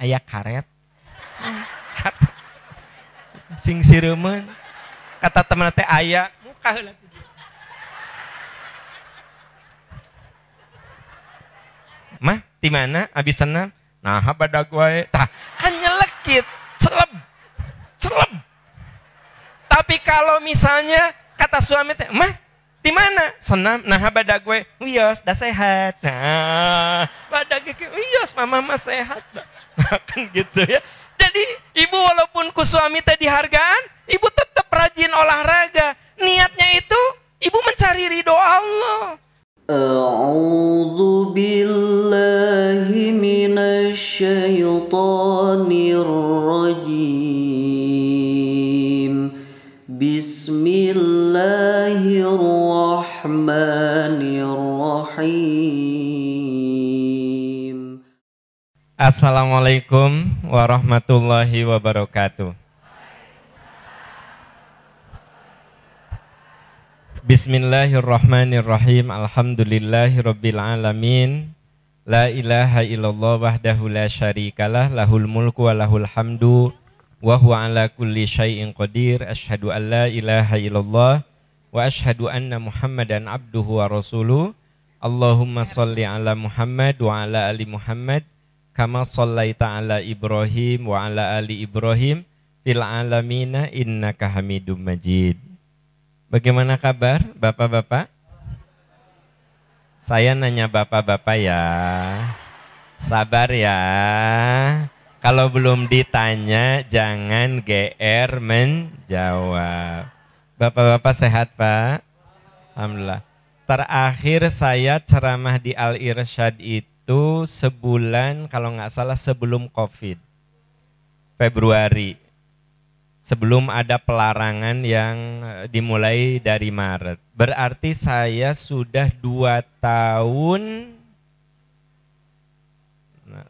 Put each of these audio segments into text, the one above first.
ayah karet sing siruman, kata teman teh ayah muka lah mah di mana abis senam nah pada gue ya. tah kan nyelekit celeb celeb tapi kalau misalnya kata suami teh mah di mana senam nah pada gue wios dah sehat nah pada gue wios mama mah sehat kan gitu ya. Jadi ibu walaupun ku suami tadi hargaan, ibu tetap rajin olahraga. Niatnya itu ibu mencari ridho Allah. أعوذ billahi من الشيطان الرجيم Assalamualaikum warahmatullahi wabarakatuh. Bismillahirrahmanirrahim. Alhamdulillahirabbil alamin. La ilaha illallah wahdahu la syarikalah lahul mulku wa lahul hamdu wa huwa ala kulli syai'in qadir. Asyhadu an la ilaha illallah wa asyhadu anna Muhammadan abduhu wa rasuluh. Allahumma shalli ala Muhammad wa ala ali Muhammad kama sallaita ala Ibrahim wa ala ali Ibrahim fil alamina innaka hamidum majid. Bagaimana kabar Bapak-bapak? Saya nanya Bapak-bapak ya. Sabar ya. Kalau belum ditanya jangan GR menjawab. Bapak-bapak sehat, Pak? Alhamdulillah. Terakhir saya ceramah di Al Irsyad itu itu sebulan kalau nggak salah sebelum COVID. Februari. Sebelum ada pelarangan yang eh, dimulai dari Maret. Berarti saya sudah dua tahun nah,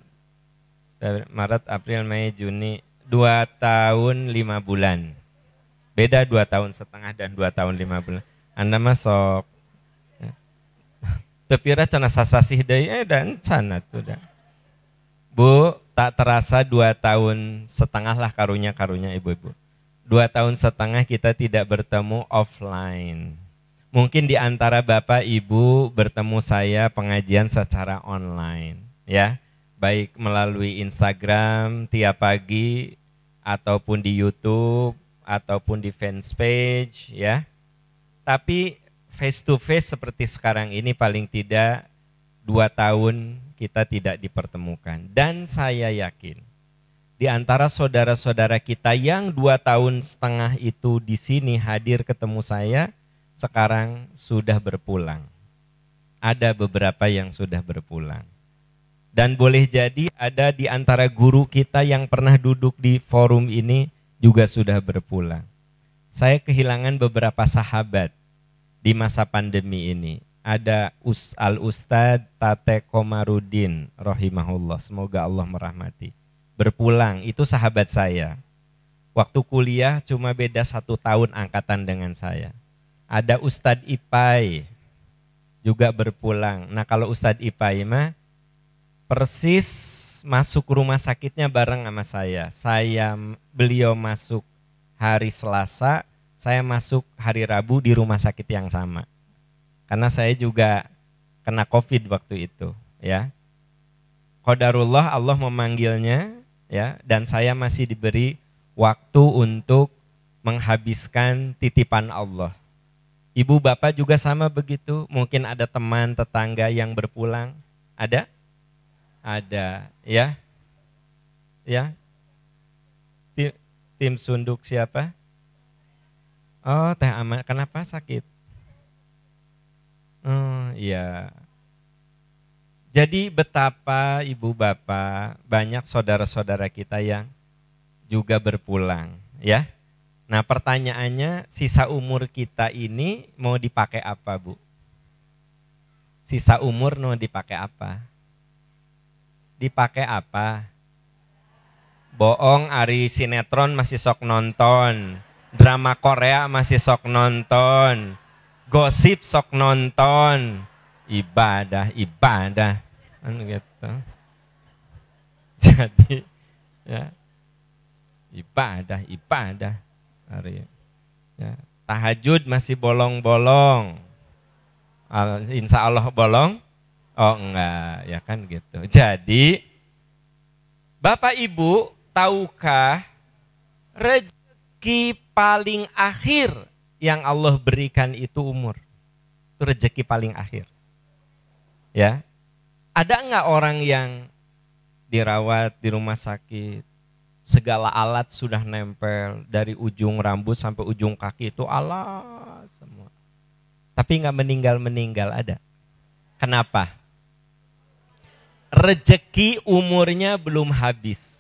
Maret, April, Mei, Juni, dua tahun lima bulan. Beda dua tahun setengah dan dua tahun lima bulan. Anda masuk tapi Tepira cana sasasih daya eh, dan cana tuh dah. Bu, tak terasa dua tahun setengah lah karunya-karunya ibu-ibu. Dua tahun setengah kita tidak bertemu offline. Mungkin di antara Bapak Ibu bertemu saya pengajian secara online ya. Baik melalui Instagram tiap pagi ataupun di YouTube ataupun di fanspage. ya. Tapi face to face seperti sekarang ini paling tidak dua tahun kita tidak dipertemukan. Dan saya yakin di antara saudara-saudara kita yang dua tahun setengah itu di sini hadir ketemu saya, sekarang sudah berpulang. Ada beberapa yang sudah berpulang. Dan boleh jadi ada di antara guru kita yang pernah duduk di forum ini juga sudah berpulang. Saya kehilangan beberapa sahabat di masa pandemi ini. Ada Us Al Ustad Tate Komarudin rohimahullah, Semoga Allah merahmati. Berpulang itu sahabat saya. Waktu kuliah cuma beda satu tahun angkatan dengan saya. Ada Ustad Ipai juga berpulang. Nah kalau Ustad Ipai mah persis masuk rumah sakitnya bareng sama saya. Saya beliau masuk hari Selasa, saya masuk hari Rabu di rumah sakit yang sama. Karena saya juga kena COVID waktu itu, ya. Qadarullah Allah memanggilnya, ya, dan saya masih diberi waktu untuk menghabiskan titipan Allah. Ibu bapak juga sama begitu, mungkin ada teman tetangga yang berpulang. Ada? Ada, ya. Ya. Tim, tim sunduk siapa? Oh, teh aman. Kenapa sakit? Hmm, iya. Jadi betapa ibu bapak, banyak saudara-saudara kita yang juga berpulang, ya. Nah, pertanyaannya sisa umur kita ini mau dipakai apa, Bu? Sisa umur mau dipakai apa? Dipakai apa? Boong, Ari sinetron masih sok nonton drama Korea masih sok nonton, gosip sok nonton, ibadah ibadah kan gitu. Jadi ya ibadah ibadah hari ya. tahajud masih bolong-bolong insya Allah bolong oh enggak ya kan gitu jadi Bapak Ibu tahukah rezeki paling akhir yang Allah berikan itu umur. Itu rezeki paling akhir. Ya. Ada enggak orang yang dirawat di rumah sakit, segala alat sudah nempel dari ujung rambut sampai ujung kaki itu alat semua. Tapi enggak meninggal-meninggal ada. Kenapa? Rezeki umurnya belum habis.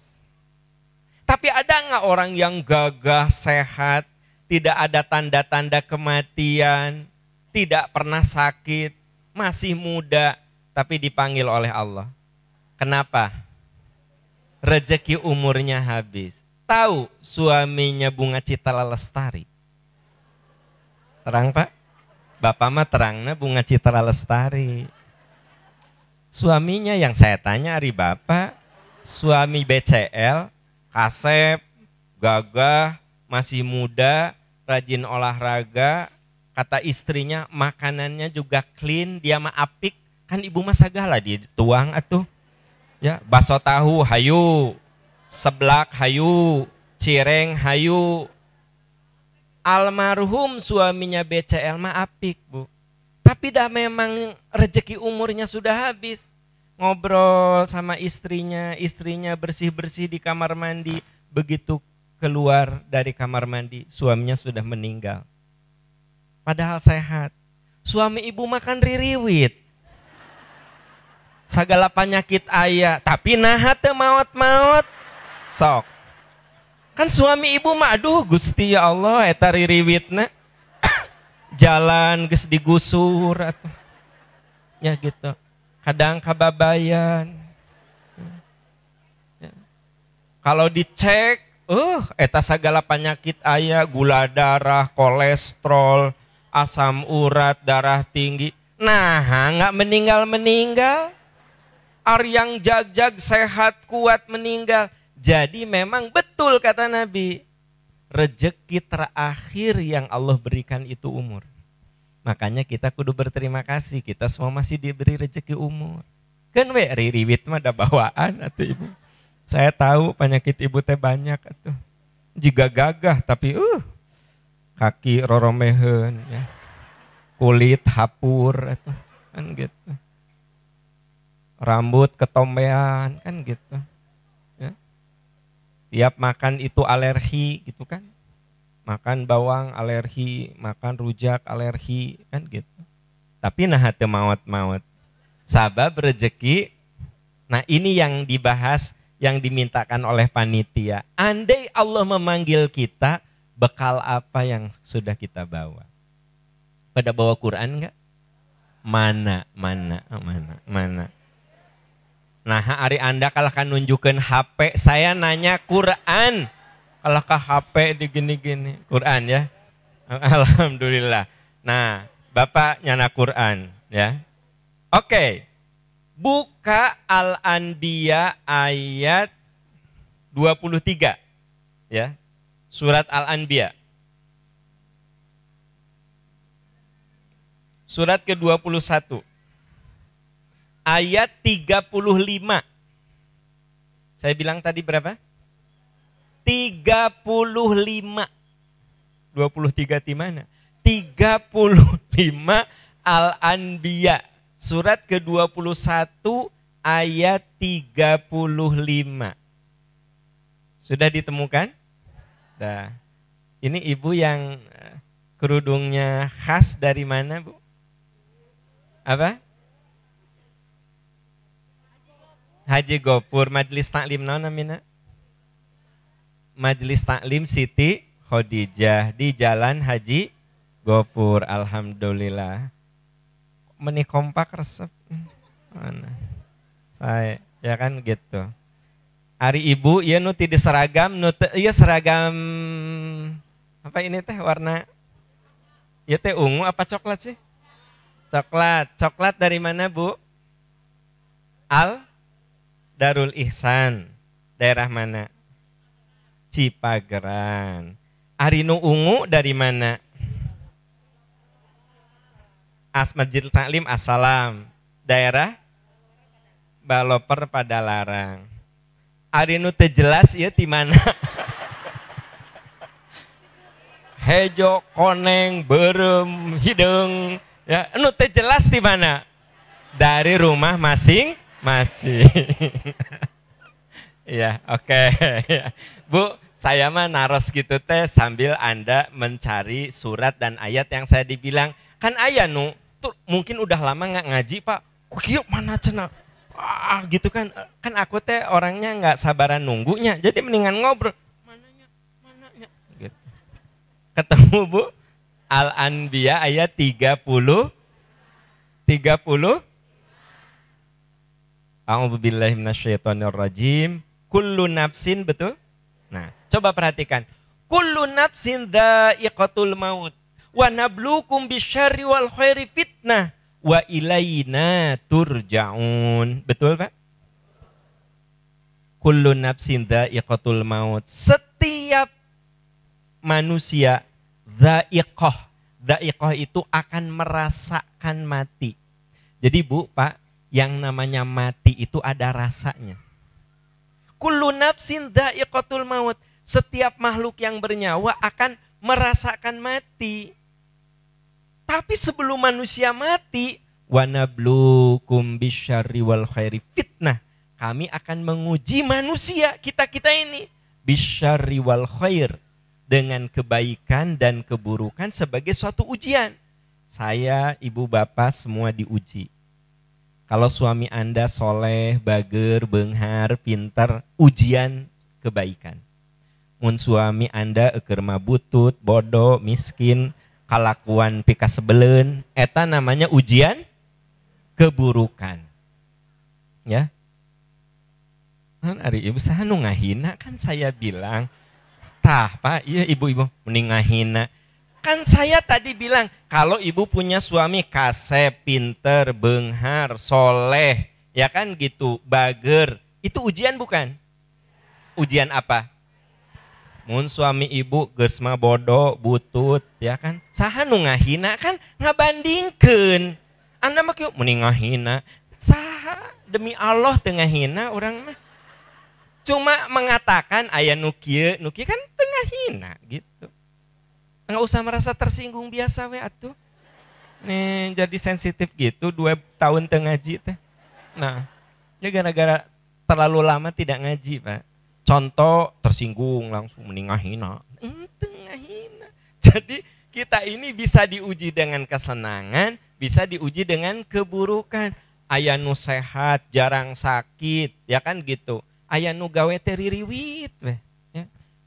Tapi ada nggak orang yang gagah, sehat, tidak ada tanda-tanda kematian, tidak pernah sakit, masih muda, tapi dipanggil oleh Allah. Kenapa? Rezeki umurnya habis. Tahu suaminya bunga cita lestari. Terang pak? Bapak mah terangnya bunga cita lestari. Suaminya yang saya tanya hari bapak, suami BCL, Kasep, gagah, masih muda, rajin olahraga, kata istrinya makanannya juga clean, dia mah apik. Kan ibu mah segala di tuang atuh. Ya, baso tahu hayu, seblak hayu, cireng hayu. Almarhum suaminya BCL mah apik, Bu. Tapi dah memang rezeki umurnya sudah habis ngobrol sama istrinya, istrinya bersih-bersih di kamar mandi. Begitu keluar dari kamar mandi, suaminya sudah meninggal. Padahal sehat. Suami ibu makan ririwit. Segala penyakit ayah, tapi nahat maut-maut. Sok. Kan suami ibu mah aduh Gusti ya Allah eta ririwitna jalan geus digusur atau ya gitu kadang kababayan. Kalau dicek, uh, eta segala penyakit ayah, gula darah, kolesterol, asam urat, darah tinggi. Nah, nggak meninggal-meninggal. yang jag-jag sehat kuat meninggal. Jadi memang betul kata Nabi. Rejeki terakhir yang Allah berikan itu umur. Makanya kita kudu berterima kasih, kita semua masih diberi rezeki umur. Kan we ririwit mah ada bawaan atau ibu. Saya tahu penyakit ibu teh banyak atau juga gagah tapi uh kaki roromehen ya. Kulit hapur atau Kan gitu. Rambut ketombean kan gitu. Ya. Tiap makan itu alergi gitu kan makan bawang alergi, makan rujak alergi kan gitu. Tapi nah hati mawat-mawat. Sabab rezeki. Nah ini yang dibahas yang dimintakan oleh panitia. Andai Allah memanggil kita, bekal apa yang sudah kita bawa? Pada bawa Quran enggak? Mana, mana, oh, mana, mana. Nah, hari Anda kalau kan nunjukkan HP, saya nanya Quran. Alakah HP di gini-gini. Quran ya. Alhamdulillah. Nah, Bapak nyana Quran ya. Oke. Buka Al-Anbiya ayat 23 ya. Surat Al-Anbiya. Surat ke-21 ayat 35. Saya bilang tadi berapa? 35. 23 di mana? 35 Al-Anbiya. Surat ke-21 ayat 35. Sudah ditemukan? dah ini ibu yang eh, kerudungnya khas dari mana, Bu? Apa? Haji Gopur, majlis Taklim Nona Mina? Majelis Taklim Siti Khadijah di Jalan Haji Gofur. Alhamdulillah. Meni kompak resep. Mana? Saya ya kan gitu. Hari Ibu ya nu tidak seragam, nu iya seragam apa ini teh warna ya teh ungu apa coklat sih? Coklat. Coklat dari mana, Bu? Al Darul Ihsan. Daerah mana? Cipageran. Arinu ungu dari mana? As Masjid Taklim Assalam. Daerah Baloper pada larang. Arinu tejelas ya di mana? Hejo koneng berem hidung ya nu tejelas di mana? Dari rumah masing-masing. Iya, ya, oke. Okay. Bu, saya mah naros gitu teh sambil Anda mencari surat dan ayat yang saya dibilang. Kan ayah nu, tuh mungkin udah lama nggak ngaji pak. Kukiuk mana cena? Ah, gitu kan. Kan aku teh orangnya nggak sabaran nunggunya. Jadi mendingan ngobrol. Mananya, mananya. Gitu. Ketemu bu, Al-Anbiya ayat 30. 30. A'udzubillahiminasyaitonirrajim. Kullu nafsin, betul? Coba perhatikan. Kullu nafsin dha'iqatul maut. Wa nablukum bisyari wal khairi fitnah. Wa ilayna turja'un. Betul Pak? Kullu nafsin dha'iqatul maut. Setiap manusia dha'iqah. Dha'iqah itu akan merasakan mati. Jadi Bu, Pak, yang namanya mati itu ada rasanya. Kullu nafsin dha'iqatul maut setiap makhluk yang bernyawa akan merasakan mati. Tapi sebelum manusia mati, wanablukum bisyari wal khairi fitnah. Kami akan menguji manusia kita-kita ini bisyari wal khair dengan kebaikan dan keburukan sebagai suatu ujian. Saya, ibu, bapak semua diuji. Kalau suami Anda soleh, bager, benghar, pintar, ujian kebaikan mun suami anda kerma butut bodoh miskin kalakuan pika sebelen eta namanya ujian keburukan ya kan hari ibu saya nungahina kan saya bilang tah pak iya ibu-ibu meningahina kan saya tadi bilang kalau ibu punya suami kasep pinter benghar soleh ya kan gitu bager itu ujian bukan ujian apa mun suami ibu gersma bodoh butut ya kan saha nu ngahina kan ngabandingkeun anda mah kieu mending ngahina saha demi Allah tengah hina orang mah cuma mengatakan ayah nu kieu kan tengah hina gitu nggak usah merasa tersinggung biasa we atuh nih jadi sensitif gitu dua tahun tengah ngaji teh nah ya gara-gara terlalu lama tidak ngaji pak contoh tersinggung langsung hina. hina. Jadi kita ini bisa diuji dengan kesenangan, bisa diuji dengan keburukan. Ayah nu sehat, jarang sakit, ya kan gitu. Ayah nu gawe teririwit, weh. Ya.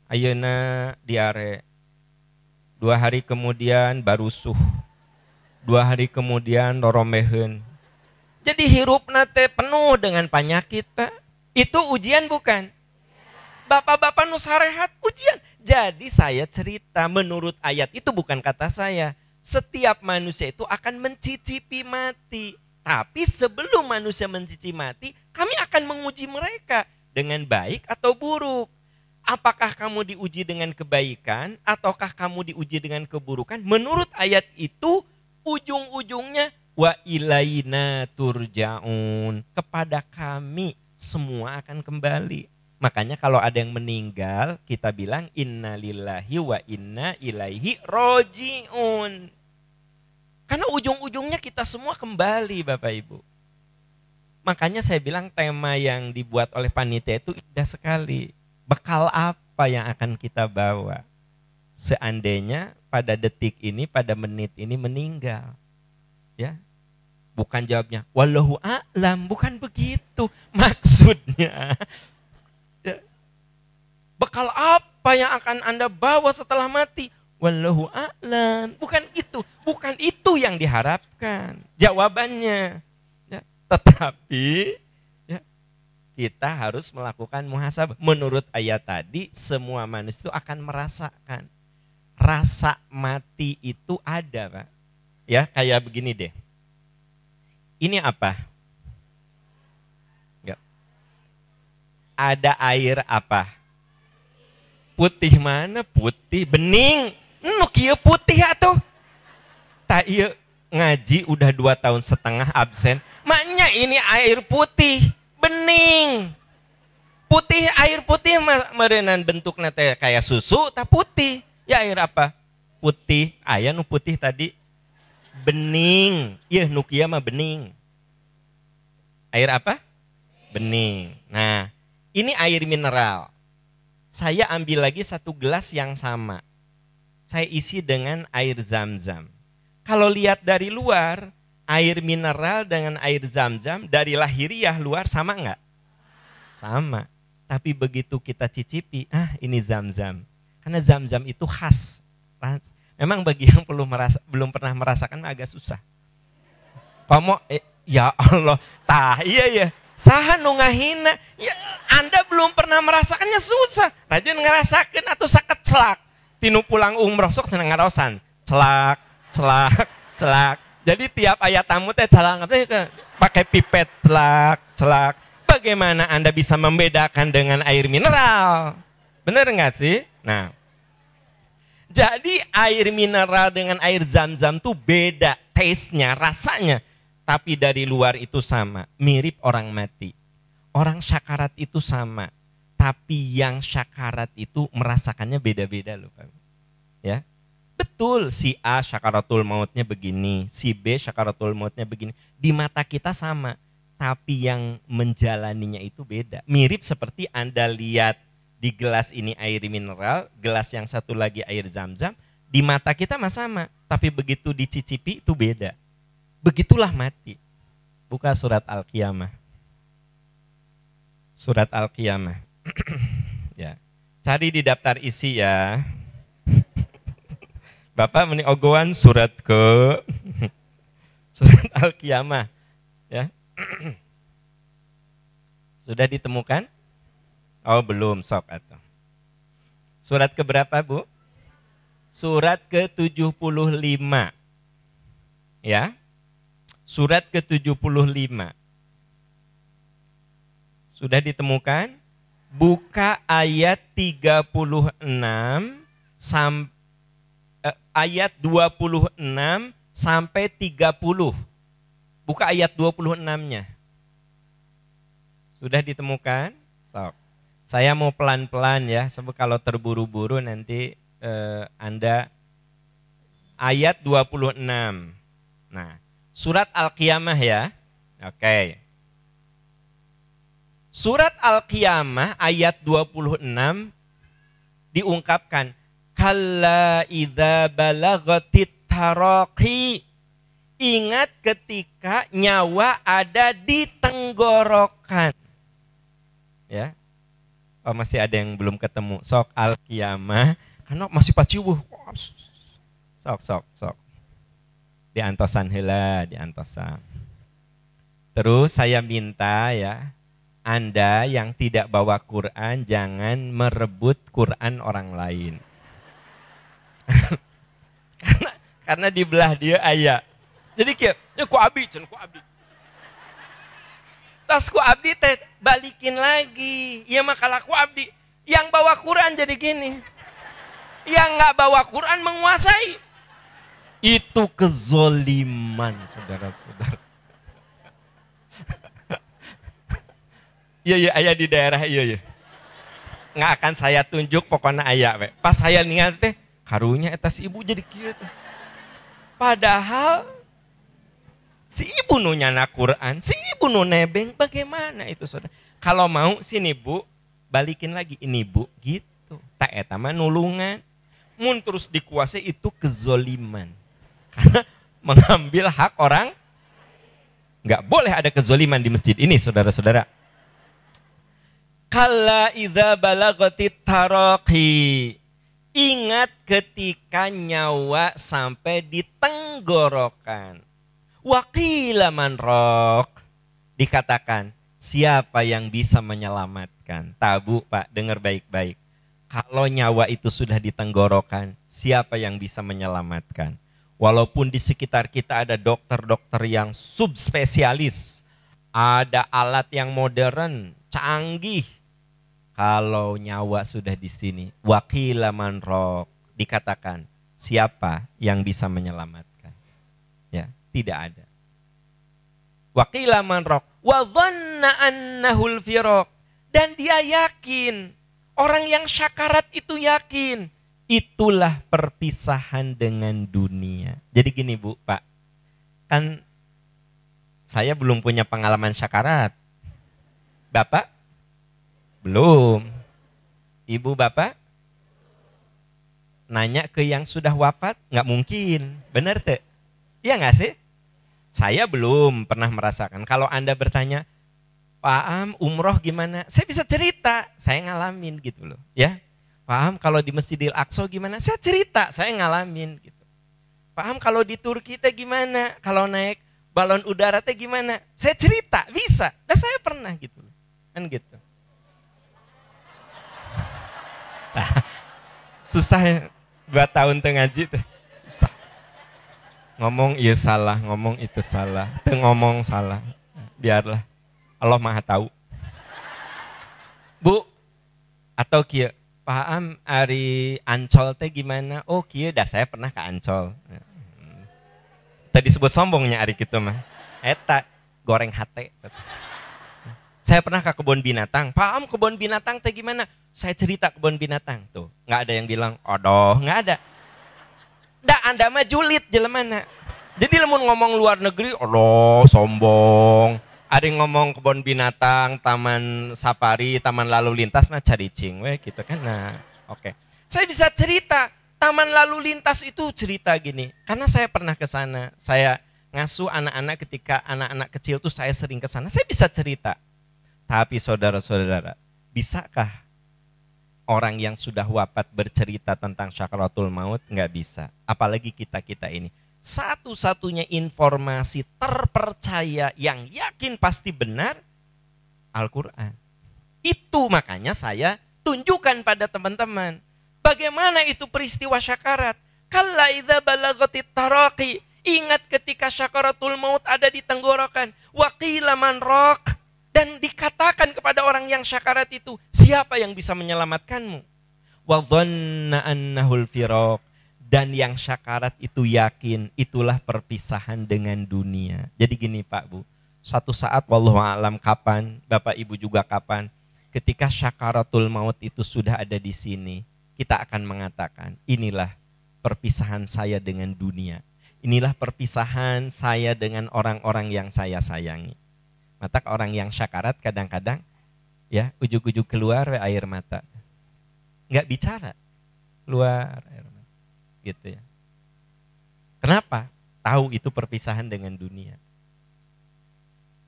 Ayana diare. Dua hari kemudian baru suh. Dua hari kemudian noromehen. Jadi hirup nate penuh dengan penyakit, Pak. Itu ujian bukan? Bapak-bapak nusarehat ujian. Jadi saya cerita menurut ayat itu bukan kata saya. Setiap manusia itu akan mencicipi mati. Tapi sebelum manusia mencicipi mati, kami akan menguji mereka dengan baik atau buruk. Apakah kamu diuji dengan kebaikan ataukah kamu diuji dengan keburukan? Menurut ayat itu ujung-ujungnya wa ilaina turjaun. Kepada kami semua akan kembali. Makanya kalau ada yang meninggal, kita bilang innalillahi wa inna ilaihi roji'un. Karena ujung-ujungnya kita semua kembali Bapak Ibu. Makanya saya bilang tema yang dibuat oleh panitia itu indah sekali. Bekal apa yang akan kita bawa? Seandainya pada detik ini, pada menit ini meninggal. Ya, bukan jawabnya wallahu a'lam bukan begitu maksudnya bekal apa yang akan Anda bawa setelah mati? Wallahu a'lam. Bukan itu, bukan itu yang diharapkan. Jawabannya. Ya, tetapi ya, kita harus melakukan muhasabah. Menurut ayat tadi, semua manusia itu akan merasakan rasa mati itu ada, Pak. Ya, kayak begini deh. Ini apa? Ya. Ada air apa? putih mana putih bening nu iya putih atau? Ah, tak iya ngaji udah dua tahun setengah absen maknya ini air putih bening putih air putih merenan bentuknya kayak susu tak putih ya air apa putih ayah iya, nu putih tadi bening iya nukia mah bening air apa bening nah ini air mineral saya ambil lagi satu gelas yang sama. Saya isi dengan air zam-zam. Kalau lihat dari luar, air mineral dengan air zam-zam dari lahiriah luar sama enggak? Sama. Tapi begitu kita cicipi, ah ini zam-zam. Karena zam-zam itu khas. Memang bagi yang belum, merasa, belum pernah merasakan agak susah. Kamu, eh, ya Allah, tah iya ya saha nu ya anda belum pernah merasakannya susah rajin ngerasakan atau sakit celak tinu pulang umroh sok seneng ngarosan celak celak celak jadi tiap ayat tamu teh celak pakai pipet celak celak bagaimana anda bisa membedakan dengan air mineral bener nggak sih nah jadi air mineral dengan air zam-zam tuh beda taste-nya, rasanya tapi dari luar itu sama, mirip orang mati. Orang syakarat itu sama, tapi yang syakarat itu merasakannya beda-beda loh, Pak. Ya. Betul si A syakaratul mautnya begini, si B syakaratul mautnya begini. Di mata kita sama, tapi yang menjalaninya itu beda. Mirip seperti Anda lihat di gelas ini air mineral, gelas yang satu lagi air zam-zam, di mata kita sama, tapi begitu dicicipi itu beda begitulah mati. Buka surat Al-Qiyamah. Surat Al-Qiyamah. ya. Cari di daftar isi ya. Bapak meni ogoan surat ke surat Al-Qiyamah. Ya. Sudah ditemukan? Oh, belum sok atau. Surat ke berapa, Bu? Surat ke-75. Ya, Surat ke-75. Sudah ditemukan? Buka ayat 36 eh, ayat 26 sampai 30. Buka ayat 26-nya. Sudah ditemukan? Sok. Saya mau pelan-pelan ya, sebab kalau terburu-buru nanti eh, Anda ayat 26. Nah, Surat Al-Qiyamah ya. Oke. Okay. Surat Al-Qiyamah ayat 26 diungkapkan kalla idza balaghatit taraqi ingat ketika nyawa ada di tenggorokan ya oh, masih ada yang belum ketemu sok al kiamah Anak masih paciwuh sok sok sok di antosan hela di antosan terus saya minta ya anda yang tidak bawa Quran jangan merebut Quran orang lain karena karena di belah dia ayah jadi kayak ya ku abi cun ku abi tas ku abdi teh balikin lagi ya makalah ku abdi yang bawa Quran jadi gini yang nggak bawa Quran menguasai itu kezoliman, saudara-saudara. Iya, iya, ayah di daerah, iya, iya. Nggak akan saya tunjuk pokoknya ayah, we. Pas saya niat teh, karunya etas ibu jadi gitu. Padahal si ibu nu nyana Quran, si ibu nu nebeng, bagaimana itu saudara? Kalau mau sini bu, balikin lagi ini bu, gitu. Tak etama nulungan. Mun terus dikuasai itu kezoliman. Karena mengambil hak orang nggak boleh ada kezoliman di masjid ini, saudara-saudara. Kala idza balagati taraqi. Ingat ketika nyawa sampai di tenggorokan. Wakila manrok. Dikatakan, siapa yang bisa menyelamatkan? Tabu, Pak, dengar baik-baik. Kalau nyawa itu sudah di tenggorokan, siapa yang bisa menyelamatkan? Walaupun di sekitar kita ada dokter-dokter yang subspesialis, ada alat yang modern, canggih. Kalau nyawa sudah di sini, wakilaman rok dikatakan siapa yang bisa menyelamatkan? Ya, tidak ada. Wakilaman rok, an annahul firok dan dia yakin orang yang syakarat itu yakin Itulah perpisahan dengan dunia. Jadi gini Bu, Pak. Kan saya belum punya pengalaman syakarat Bapak? Belum. Ibu Bapak? Nanya ke yang sudah wafat? Nggak mungkin. Benar teh Iya nggak sih? Saya belum pernah merasakan. Kalau Anda bertanya, Pak Am, umroh gimana? Saya bisa cerita. Saya ngalamin gitu loh. Ya, Paham kalau di Masjidil Aqsa gimana? Saya cerita, saya ngalamin gitu. Paham kalau di Turki teh gimana? Kalau naik balon udara teh gimana? Saya cerita, bisa. Dan nah, saya pernah gitu. Kan gitu. susah ya. Dua tahun tengah ngaji teh. Susah. Ngomong iya salah, ngomong itu salah. Teh ngomong salah. Biarlah. Allah maha tahu. Bu, atau kia Pak Am ari Ancol teh gimana? Oh kia dah saya pernah ke Ancol. Tadi sebut sombongnya ari gitu mah. Eta goreng hate. Saya pernah ke kebun binatang. Pak Am kebun binatang teh gimana? Saya cerita kebun binatang tuh. Nggak ada yang bilang, odoh nggak ada. Dah anda mah julid jelemana. Jadi lemun ngomong luar negeri, odoh sombong ada yang ngomong kebun binatang, taman safari, taman lalu lintas mah cari cingwe gitu kan. Nah, oke. Okay. Saya bisa cerita taman lalu lintas itu cerita gini. Karena saya pernah ke sana. Saya ngasuh anak-anak ketika anak-anak kecil tuh saya sering ke sana. Saya bisa cerita. Tapi saudara-saudara, bisakah orang yang sudah wafat bercerita tentang syakaratul maut? Enggak bisa. Apalagi kita-kita ini satu-satunya informasi terpercaya yang yakin pasti benar Al-Quran. Itu makanya saya tunjukkan pada teman-teman. Bagaimana itu peristiwa syakarat? Kalla idza balagati taraki. Ingat ketika syakaratul maut ada di tenggorokan. Waqila man Dan dikatakan kepada orang yang syakarat itu, siapa yang bisa menyelamatkanmu? Wa dhanna annahul firok dan yang syakarat itu yakin itulah perpisahan dengan dunia. Jadi gini Pak Bu, satu saat wallahu alam kapan, Bapak Ibu juga kapan, ketika syakaratul maut itu sudah ada di sini, kita akan mengatakan inilah perpisahan saya dengan dunia. Inilah perpisahan saya dengan orang-orang yang saya sayangi. Mata orang yang syakarat kadang-kadang ya ujuk-ujuk keluar air mata. Nggak bicara, keluar air gitu ya. Kenapa? Tahu itu perpisahan dengan dunia.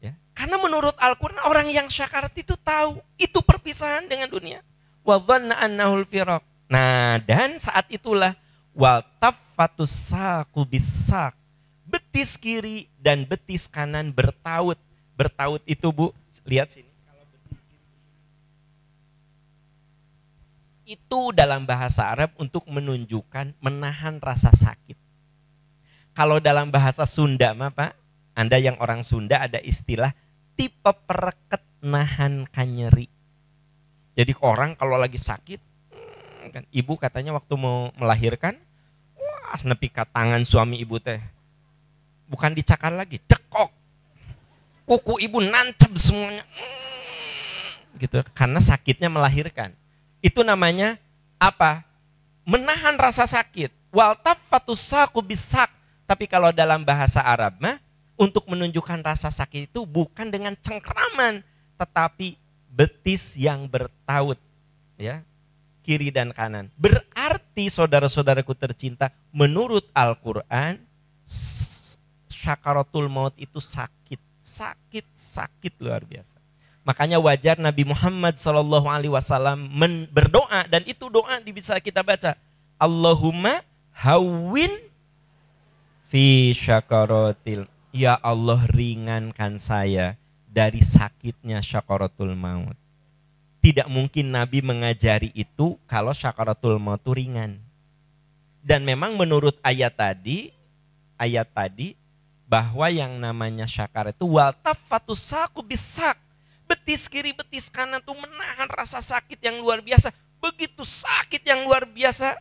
Ya, karena menurut Al-Qur'an orang yang syakarat itu tahu itu perpisahan dengan dunia. Wa dhanna firaq. Nah, dan saat itulah wal taffatus saqu Betis kiri dan betis kanan bertaut. Bertaut itu, Bu, lihat sini. itu dalam bahasa Arab untuk menunjukkan menahan rasa sakit. Kalau dalam bahasa Sunda mah Pak, Anda yang orang Sunda ada istilah tipe pereket nahan kanyeri. Jadi orang kalau lagi sakit, hmm, kan ibu katanya waktu mau melahirkan, wah nepi tangan suami ibu teh. Bukan dicakar lagi, cekok. Kuku ibu nancep semuanya. Hmm, gitu, karena sakitnya melahirkan itu namanya apa? Menahan rasa sakit. Wal tafatusaku bisak. Tapi kalau dalam bahasa Arab mah, untuk menunjukkan rasa sakit itu bukan dengan cengkraman, tetapi betis yang bertaut. Ya, kiri dan kanan. Berarti saudara-saudaraku tercinta, menurut Al-Quran, syakaratul maut itu sakit. Sakit, sakit luar biasa. Makanya wajar Nabi Muhammad Shallallahu Alaihi Wasallam berdoa dan itu doa bisa kita baca. Allahumma hawin fi syakaratil. Ya Allah ringankan saya dari sakitnya syakaratul maut. Tidak mungkin Nabi mengajari itu kalau syakaratul maut itu ringan. Dan memang menurut ayat tadi, ayat tadi bahwa yang namanya syakar itu tafatu saku bisak Betis kiri, betis kanan tuh menahan rasa sakit yang luar biasa. Begitu sakit yang luar biasa.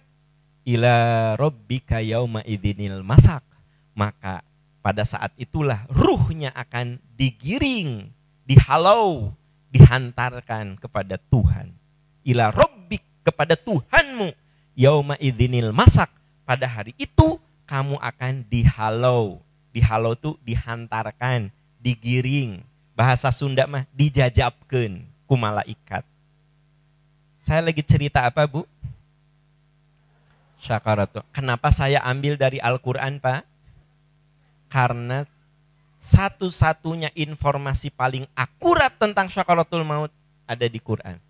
Ila robbika yauma idinil masak. Maka pada saat itulah ruhnya akan digiring, dihalau, dihantarkan kepada Tuhan. Ila robbik kepada Tuhanmu. Yauma idinil masak. Pada hari itu kamu akan dihalau. Dihalau tuh dihantarkan, digiring, bahasa Sunda mah dijajabkan ku malaikat. Saya lagi cerita apa bu? Syakaratu. Kenapa saya ambil dari Al-Quran pak? Karena satu-satunya informasi paling akurat tentang syakaratul maut ada di Quran.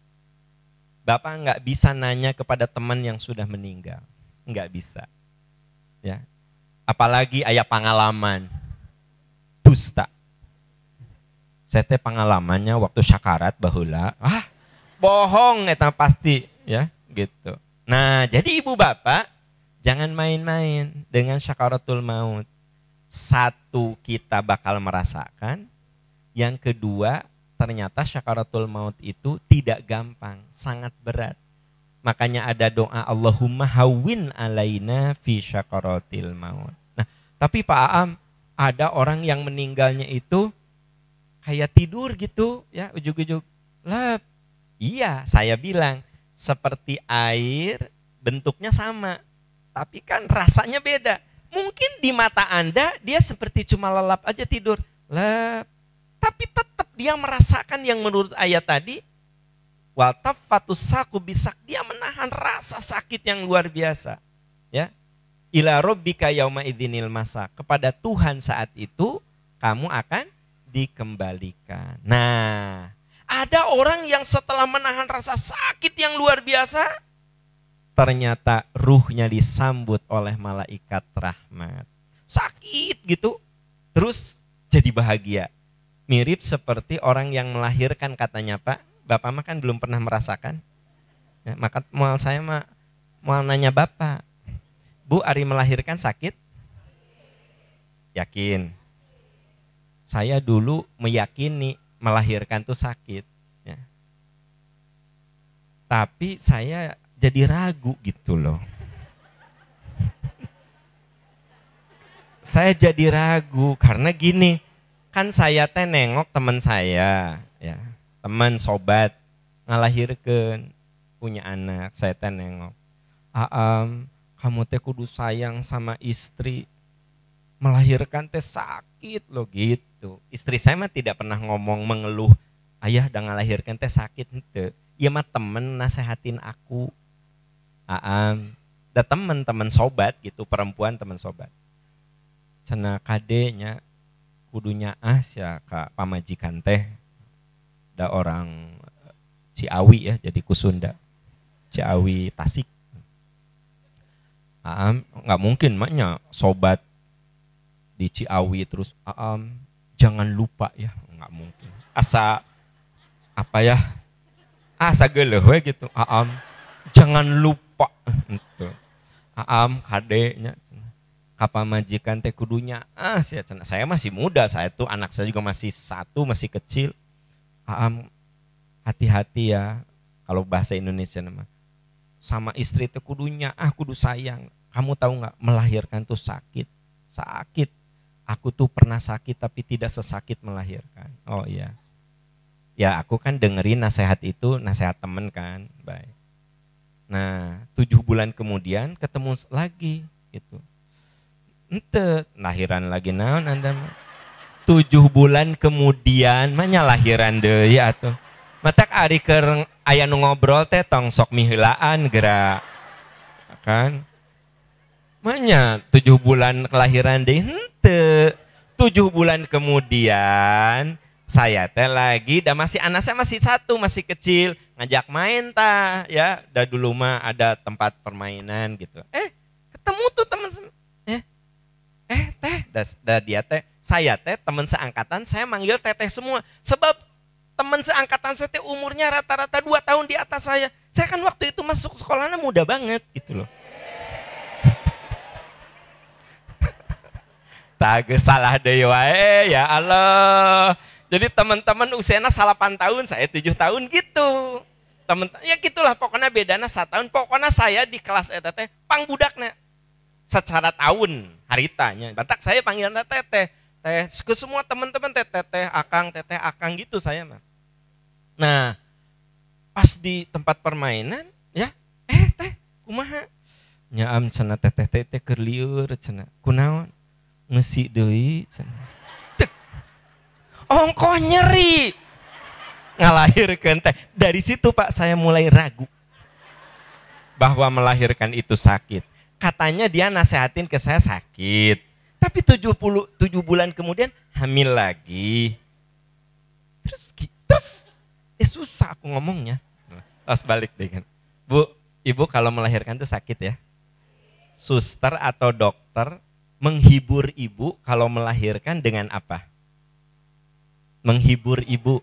Bapak nggak bisa nanya kepada teman yang sudah meninggal. Nggak bisa. Ya. Apalagi ayat pengalaman. Dusta tete pengalamannya waktu syakarat, bahula ah bohong eta pasti ya gitu nah jadi ibu bapak jangan main-main dengan syakaratul maut satu kita bakal merasakan yang kedua ternyata syakaratul maut itu tidak gampang sangat berat makanya ada doa Allahumma hawin alaina fi syakaratil maut nah tapi Pak Aam ada orang yang meninggalnya itu kayak tidur gitu ya ujuk-ujuk lap iya saya bilang seperti air bentuknya sama tapi kan rasanya beda mungkin di mata anda dia seperti cuma lelap aja tidur lap tapi tetap dia merasakan yang menurut ayat tadi wal bisak dia menahan rasa sakit yang luar biasa ya ila rabbika yauma idinil masa kepada Tuhan saat itu kamu akan dikembalikan. Nah, ada orang yang setelah menahan rasa sakit yang luar biasa, ternyata ruhnya disambut oleh malaikat rahmat. Sakit gitu, terus jadi bahagia. Mirip seperti orang yang melahirkan katanya Pak, Bapak mah kan belum pernah merasakan. Ya, maka mau saya mah mau nanya Bapak, Bu Ari melahirkan sakit? Yakin? saya dulu meyakini melahirkan tuh sakit. Ya. Tapi saya jadi ragu gitu loh. saya jadi ragu karena gini, kan saya teh nengok teman saya, ya, teman sobat ngelahirkan punya anak, saya teh nengok. Aam, kamu teh kudu sayang sama istri melahirkan teh sakit loh gitu gitu. Istri saya mah tidak pernah ngomong mengeluh, ayah udah ngalahirkan teh sakit ente. Iya mah temen nasehatin aku. Aam, da temen temen sobat gitu, perempuan temen sobat. Cena kadenya kudunya ah ya kak pamajikan teh da orang eh, Ciawi ya jadi kusunda Ciawi Tasik Aam nggak mungkin maknya sobat di Ciawi terus Aam jangan lupa ya nggak mungkin asa apa ya asa geleh we gitu aam jangan lupa itu aam kadenya apa majikan teh kudunya ah saya, saya masih muda saya tuh anak saya juga masih satu masih kecil aam hati-hati ya kalau bahasa Indonesia nama sama istri teh kudunya ah kudu sayang kamu tahu nggak melahirkan tuh sakit sakit aku tuh pernah sakit tapi tidak sesakit melahirkan. Oh iya. Ya aku kan dengerin nasihat itu, nasihat temen kan, baik. Nah tujuh bulan kemudian ketemu lagi itu, Ente lahiran lagi naon anda tujuh bulan kemudian mana lahiran deh ya tuh matak ari kereng ayah ngobrol teh tong sok mihilaan gerak kan Manya tujuh bulan kelahiran deh hente. Tujuh bulan kemudian saya teh lagi dan masih anak saya masih satu masih kecil ngajak main ta ya dah dulu mah ada tempat permainan gitu eh ketemu tuh teman eh eh teh dah, dah dia teh saya teh teman seangkatan saya manggil teteh semua sebab teman seangkatan saya teh umurnya rata-rata dua tahun di atas saya saya kan waktu itu masuk sekolahnya muda banget gitu loh Tage salah deui eh, ya Allah. Jadi teman-teman usianya 8 tahun, saya tujuh tahun gitu. Temen, ya gitulah pokoknya bedana satu tahun. Pokoknya saya di kelas eta pang pangbudakna secara tahun haritanya. Batak saya panggilan teteh. Teh ke semua teman-teman teh teteh akang teteh akang gitu saya mah. Nah, pas di tempat permainan ya eh teh kumaha nyaam cina teteh teteh kerliur cina kunaon ngesi doi Tek. Ongkoh nyeri. Ngalahirkan teh. Dari situ Pak saya mulai ragu bahwa melahirkan itu sakit. Katanya dia nasehatin ke saya sakit. Tapi 70 7 bulan kemudian hamil lagi. Terus terus eh susah aku ngomongnya. Terus balik deh kan. Bu, ibu kalau melahirkan itu sakit ya? Suster atau dokter menghibur ibu kalau melahirkan dengan apa? Menghibur ibu.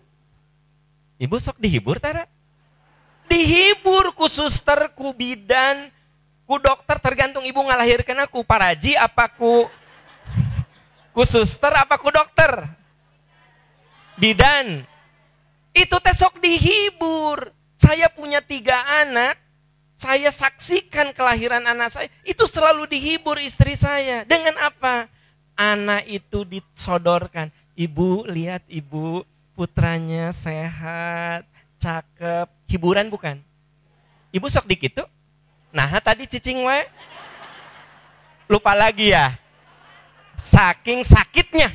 Ibu sok dihibur, Tara? Dihibur ku suster, ku bidan, ku dokter, tergantung ibu ngelahirkan aku. Paraji apa ku, ku suster apa ku dokter? Bidan. Itu tesok dihibur. Saya punya tiga anak, saya saksikan kelahiran anak saya, itu selalu dihibur istri saya. Dengan apa? Anak itu disodorkan. Ibu, lihat ibu, putranya sehat, cakep. Hiburan bukan? Ibu sok dikit tuh. Nah tadi cicing we Lupa lagi ya. Saking sakitnya.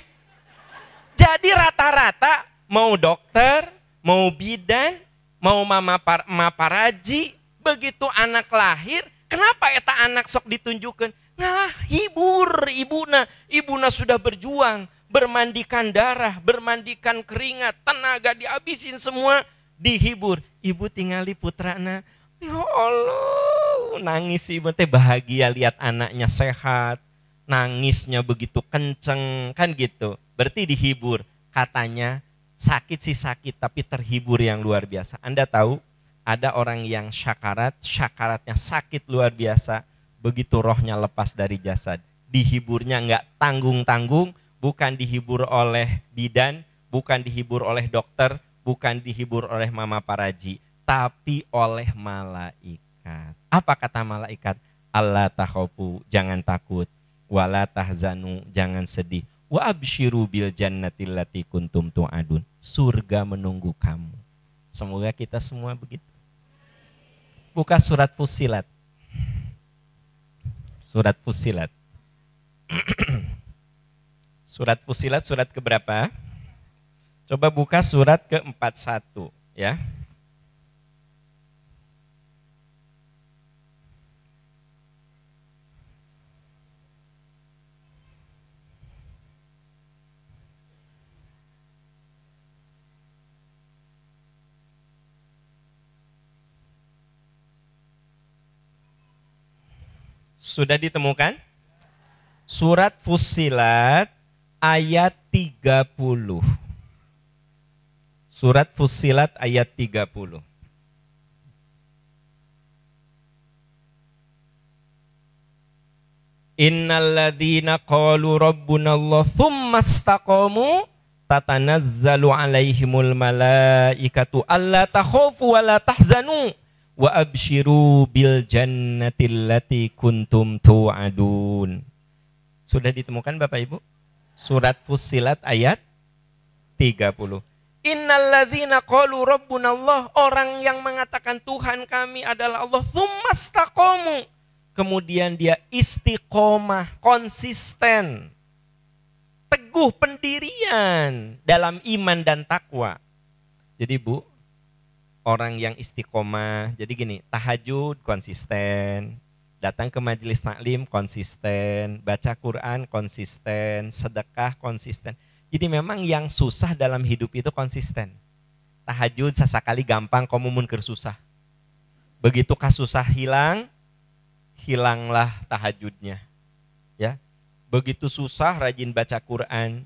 Jadi rata-rata mau dokter, mau bidan, mau mama, par, mama paraji, begitu anak lahir, kenapa eta anak sok ditunjukkan? Ngalah hibur ibu ibuna, ibuna sudah berjuang, bermandikan darah, bermandikan keringat, tenaga dihabisin semua, dihibur. Ibu tinggali putrana, ya Allah, nangis ibu teh bahagia lihat anaknya sehat, nangisnya begitu kenceng, kan gitu. Berarti dihibur, katanya sakit sih sakit tapi terhibur yang luar biasa. Anda tahu ada orang yang syakarat, syakaratnya sakit luar biasa. Begitu rohnya lepas dari jasad. Dihiburnya enggak tanggung-tanggung, bukan dihibur oleh bidan, bukan dihibur oleh dokter, bukan dihibur oleh mama paraji, tapi oleh malaikat. Apa kata malaikat? Allah tahopu, jangan takut. Wala tahzanu, jangan sedih wa abshiru bil jannati kuntum tu'adun. Surga menunggu kamu. Semoga kita semua begitu buka surat Fusilat. Surat Fusilat. surat Fusilat surat keberapa? Coba buka surat ke-41 ya. Sudah ditemukan? Surat Fusilat ayat 30. Surat Fusilat ayat 30. Innalladzina qalu rabbunallah thumma istaqamu tatanazzalu alaihimul malaikatu alla takhafu wa la tahzanu wa abshiru bil jannati allati kuntum tu'adun. Sudah ditemukan Bapak Ibu? Surat Fussilat ayat 30. Innalladzina qalu rabbunallah orang yang mengatakan Tuhan kami adalah Allah, tsummastaqamu. Kemudian dia istiqomah, konsisten, teguh pendirian dalam iman dan takwa. Jadi Bu, orang yang istiqomah. Jadi gini, tahajud konsisten, datang ke majelis taklim konsisten, baca Quran konsisten, sedekah konsisten. Jadi memang yang susah dalam hidup itu konsisten. Tahajud sesekali gampang kamu munker susah. Begitu kasusah hilang, hilanglah tahajudnya. Ya. Begitu susah rajin baca Quran,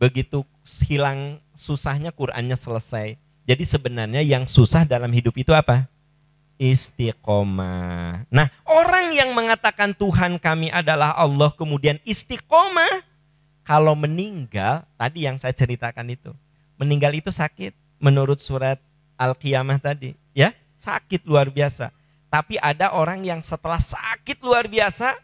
begitu hilang susahnya Qurannya selesai jadi sebenarnya yang susah dalam hidup itu apa? Istiqomah. Nah, orang yang mengatakan Tuhan kami adalah Allah kemudian istiqomah kalau meninggal, tadi yang saya ceritakan itu. Meninggal itu sakit menurut surat Al-Qiyamah tadi, ya? Sakit luar biasa. Tapi ada orang yang setelah sakit luar biasa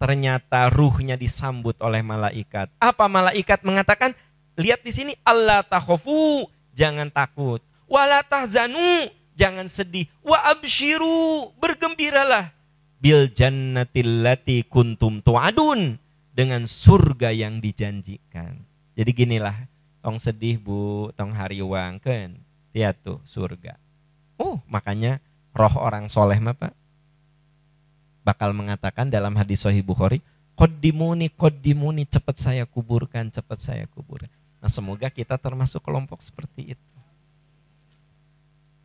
ternyata ruhnya disambut oleh malaikat. Apa malaikat mengatakan? Lihat di sini Allah tahofu jangan takut. walatah zanu. jangan sedih. Wa abshiru, bergembiralah. Bil jannatillati kuntum tuadun. Dengan surga yang dijanjikan. Jadi ginilah, tong sedih bu, tong hari uang kan. Ya tuh surga. Oh, makanya roh orang soleh apa? bakal mengatakan dalam hadis Sahih Bukhari, kodimuni kodimuni cepat saya kuburkan, cepat saya kuburkan. Nah semoga kita termasuk kelompok seperti itu.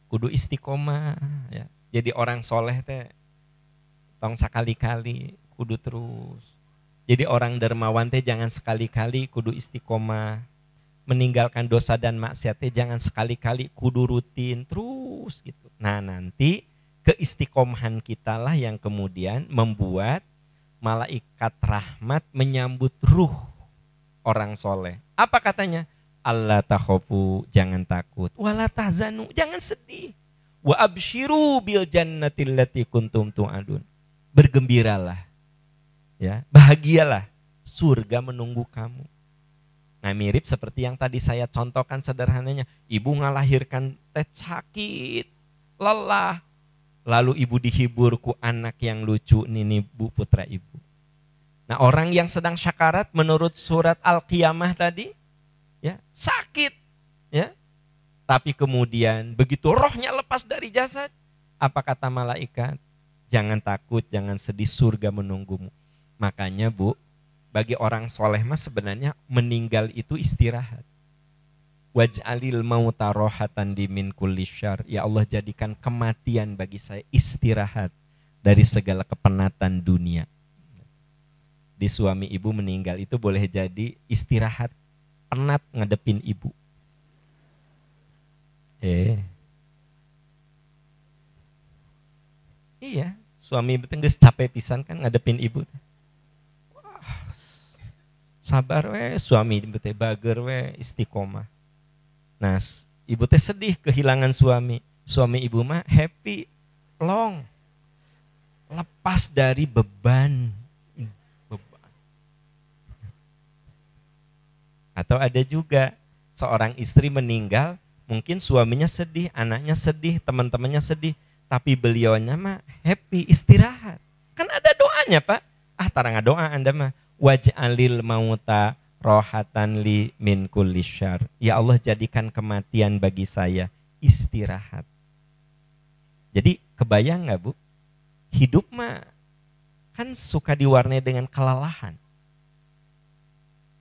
Kudu istiqomah ya. Jadi orang soleh teh tong sekali-kali kudu terus. Jadi orang dermawan teh jangan sekali-kali kudu istiqomah. Meninggalkan dosa dan maksiat teh jangan sekali-kali kudu rutin terus gitu. Nah nanti keistiqomahan kita lah yang kemudian membuat malaikat rahmat menyambut ruh orang soleh. Apa katanya? Allah takhofu, jangan takut. Wala tahzanu, jangan sedih. Wa abshiru bil jannatil lati kuntum tu'adun. Bergembiralah. Ya, bahagialah. Surga menunggu kamu. Nah mirip seperti yang tadi saya contohkan sederhananya. Ibu ngalahirkan teh sakit, lelah. Lalu ibu dihibur ku anak yang lucu, nini bu putra ibu. Nah, orang yang sedang syakarat menurut surat Al-Qiyamah tadi ya, sakit ya. Tapi kemudian begitu rohnya lepas dari jasad, apa kata malaikat? Jangan takut, jangan sedih, surga menunggumu. Makanya, Bu, bagi orang soleh mas sebenarnya meninggal itu istirahat. Waj'alil mauta rohatan di min kulli syar. Ya Allah jadikan kematian bagi saya istirahat dari segala kepenatan dunia di suami ibu meninggal itu boleh jadi istirahat penat ngadepin ibu. Eh. Iya, suami betengges capek pisan kan ngadepin ibu. sabar we, suami bete bager we, istiqomah. Nah, ibu teh sedih kehilangan suami. Suami ibu mah happy, long. Lepas dari beban Atau ada juga seorang istri meninggal, mungkin suaminya sedih, anaknya sedih, teman-temannya sedih, tapi beliaunya mah happy, istirahat. Kan ada doanya pak. Ah tarang doa anda mah. wajah Waj'alil mauta rohatan li min kulli syar. Ya Allah jadikan kematian bagi saya istirahat. Jadi kebayang nggak bu? Hidup mah kan suka diwarnai dengan kelelahan.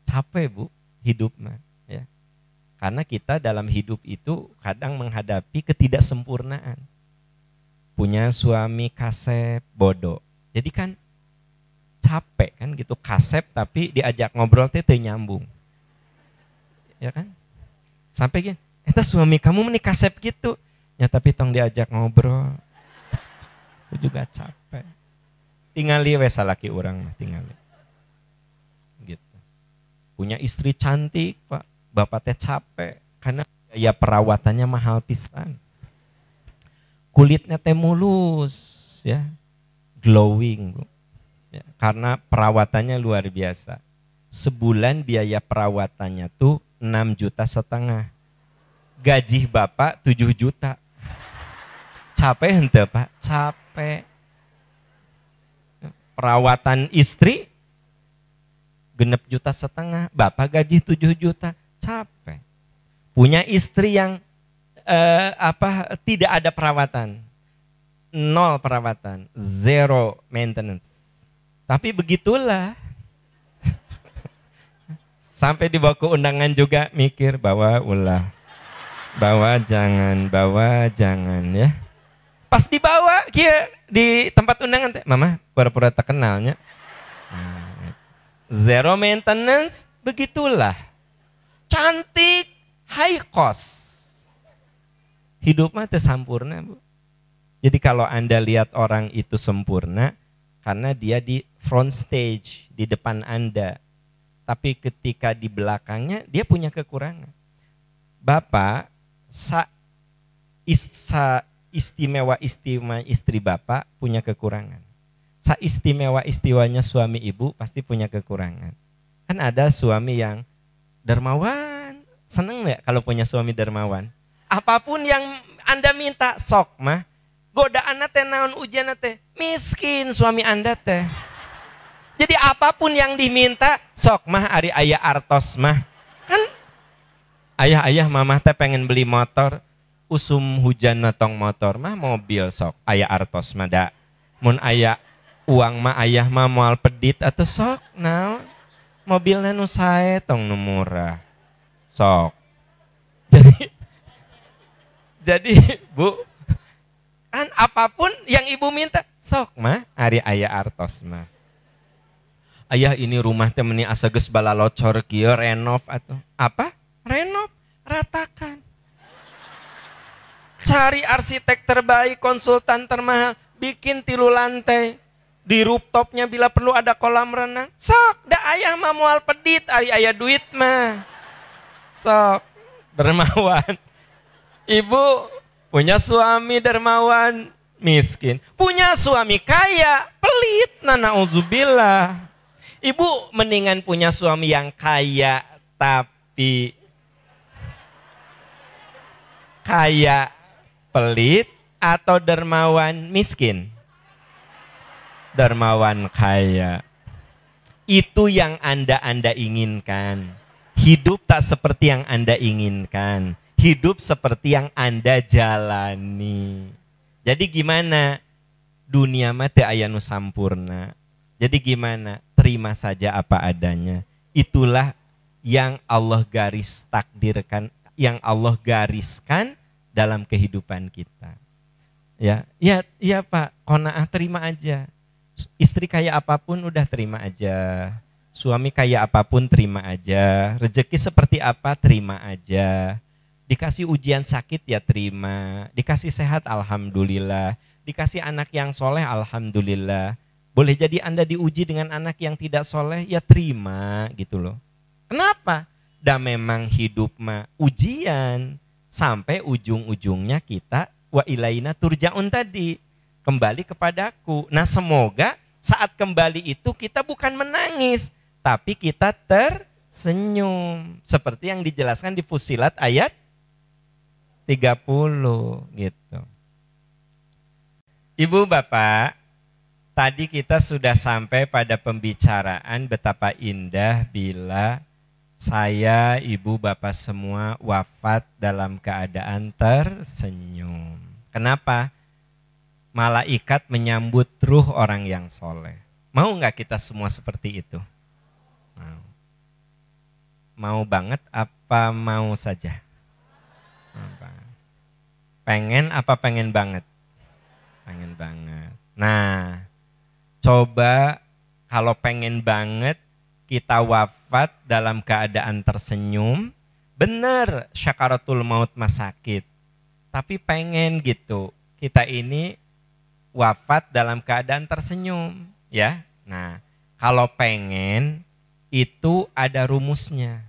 Capek bu, hidup mah ya. Karena kita dalam hidup itu kadang menghadapi ketidaksempurnaan. Punya suami kasep bodoh. Jadi kan capek kan gitu kasep tapi diajak ngobrol teh nyambung. Ya kan? Sampai gini, "Eta eh, suami kamu menikah kasep gitu." Ya tapi tong diajak ngobrol. Aku juga capek. tinggal we salaki orang mah tinggal punya istri cantik pak bapak teh capek karena biaya perawatannya mahal pisan kulitnya teh mulus ya glowing ya, karena perawatannya luar biasa sebulan biaya perawatannya tuh 6 juta setengah gaji bapak 7 juta capek ente pak capek perawatan istri genep juta setengah, bapak gaji tujuh juta, capek. Punya istri yang eh, apa tidak ada perawatan, nol perawatan, zero maintenance. Tapi begitulah. Sampai dibawa ke undangan juga mikir bahwa ulah, bawa jangan, bawa jangan ya. Pas dibawa kia di tempat undangan, mama pura-pura terkenalnya. Zero maintenance, begitulah. Cantik, high cost. Hidupnya itu sempurna, Bu. Jadi kalau Anda lihat orang itu sempurna, karena dia di front stage, di depan Anda. Tapi ketika di belakangnya, dia punya kekurangan. Bapak, sa, sa istimewa istimewa istri Bapak punya kekurangan istimewa istiwanya suami ibu pasti punya kekurangan. Kan ada suami yang dermawan, seneng nggak kalau punya suami dermawan? Apapun yang Anda minta, sok mah. Godaan teh naon ujian teh, miskin suami Anda teh. Jadi apapun yang diminta, sok mah ari ayah artos mah. Kan ayah-ayah mamah teh pengen beli motor, usum hujan natong motor mah mobil sok ayah artos mah da. Mun ayah uang mah ayah mah mual pedit atau sok now mobilnya nu saya tong nu murah sok jadi jadi bu kan apapun yang ibu minta sok mah hari ayah artos mah ayah ini rumah temeni asages balalocor kio renov atau apa renov ratakan cari arsitek terbaik konsultan termahal bikin tilu lantai di rooftopnya bila perlu ada kolam renang. Sok, dah ayah mah mual pedit, ari ayah duit mah. Sok, dermawan. Ibu punya suami dermawan, miskin. Punya suami kaya, pelit, nana uzubillah. Ibu mendingan punya suami yang kaya, tapi kaya pelit atau dermawan miskin dermawan kaya. Itu yang Anda-Anda inginkan. Hidup tak seperti yang Anda inginkan. Hidup seperti yang Anda jalani. Jadi gimana? Dunia mati ayanu sampurna. Jadi gimana? Terima saja apa adanya. Itulah yang Allah garis takdirkan, yang Allah gariskan dalam kehidupan kita. Ya, ya, ya Pak, konaah terima aja istri kaya apapun udah terima aja. Suami kaya apapun terima aja. Rezeki seperti apa terima aja. Dikasih ujian sakit ya terima. Dikasih sehat alhamdulillah. Dikasih anak yang soleh alhamdulillah. Boleh jadi Anda diuji dengan anak yang tidak soleh ya terima gitu loh. Kenapa? Dan memang hidup mah ujian sampai ujung-ujungnya kita wa ilaina turjaun tadi kembali kepadaku. Nah, semoga saat kembali itu kita bukan menangis, tapi kita tersenyum. Seperti yang dijelaskan di Fusilat ayat 30 gitu. Ibu Bapak, tadi kita sudah sampai pada pembicaraan betapa indah bila saya, ibu, bapak semua wafat dalam keadaan tersenyum. Kenapa? malaikat menyambut ruh orang yang soleh. Mau nggak kita semua seperti itu? Mau. Mau banget apa mau saja? Pengen apa pengen banget? Pengen banget. Nah, coba kalau pengen banget kita wafat dalam keadaan tersenyum, benar syakaratul maut masakit. Tapi pengen gitu, kita ini wafat dalam keadaan tersenyum, ya. Nah, kalau pengen itu ada rumusnya.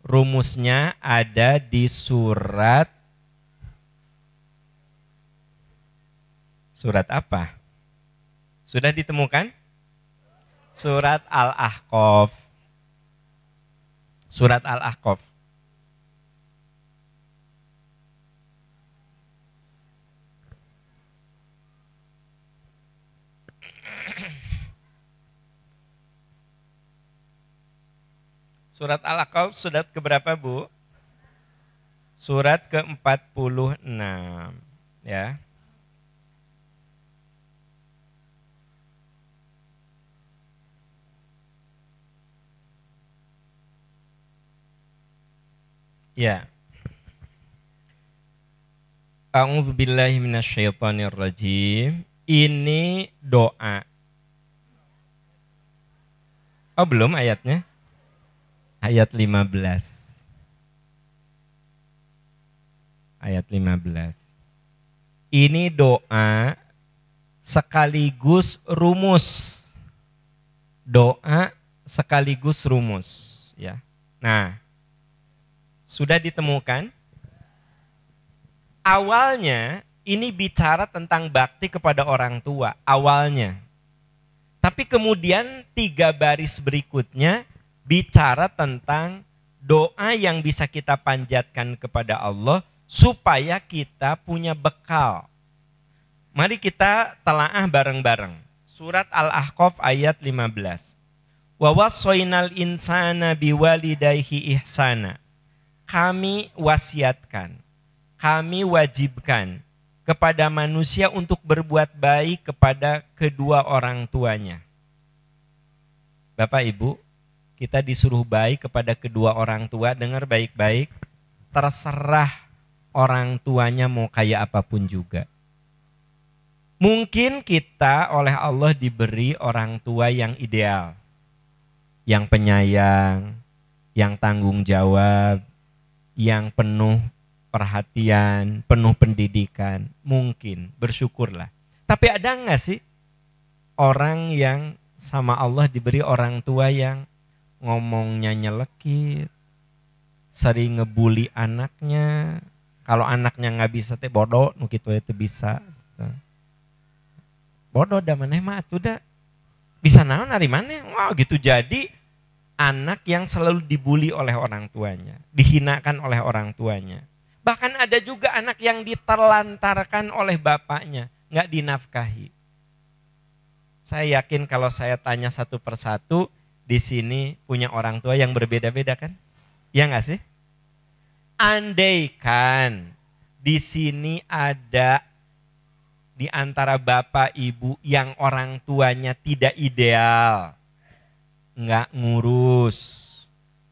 Rumusnya ada di surat Surat apa? Sudah ditemukan? Surat Al-Ahqaf. Surat Al-Ahqaf. Surat Al-Aqaf surat keberapa Bu? Surat ke-46 ya. Ya. A'udzubillahi mina minasyaitonir rajim. Ini doa. Oh, belum ayatnya? ayat 15. Ayat 15. Ini doa sekaligus rumus. Doa sekaligus rumus, ya. Nah, sudah ditemukan awalnya ini bicara tentang bakti kepada orang tua awalnya. Tapi kemudian tiga baris berikutnya bicara tentang doa yang bisa kita panjatkan kepada Allah supaya kita punya bekal. Mari kita telaah bareng-bareng. Surat Al-Ahqaf ayat 15. Wa wassoinal insana biwalidayhi ihsana. Kami wasiatkan, kami wajibkan kepada manusia untuk berbuat baik kepada kedua orang tuanya. Bapak Ibu, kita disuruh baik kepada kedua orang tua, dengar baik-baik, terserah orang tuanya mau kayak apapun juga. Mungkin kita oleh Allah diberi orang tua yang ideal, yang penyayang, yang tanggung jawab, yang penuh perhatian, penuh pendidikan. Mungkin bersyukurlah. Tapi ada nggak sih orang yang sama Allah diberi orang tua yang ngomongnya nyelekit, sering ngebully anaknya. Kalau anaknya nggak bisa teh bodoh, nu kitu itu ya bisa. Gitu. Bodoh dah mana mah tuh dah. Bisa naon dari mana? Wow, gitu jadi anak yang selalu dibully oleh orang tuanya, dihinakan oleh orang tuanya. Bahkan ada juga anak yang diterlantarkan oleh bapaknya, nggak dinafkahi. Saya yakin kalau saya tanya satu persatu, di sini punya orang tua yang berbeda-beda kan? Ya nggak sih? Andaikan di sini ada di antara bapak ibu yang orang tuanya tidak ideal, nggak ngurus,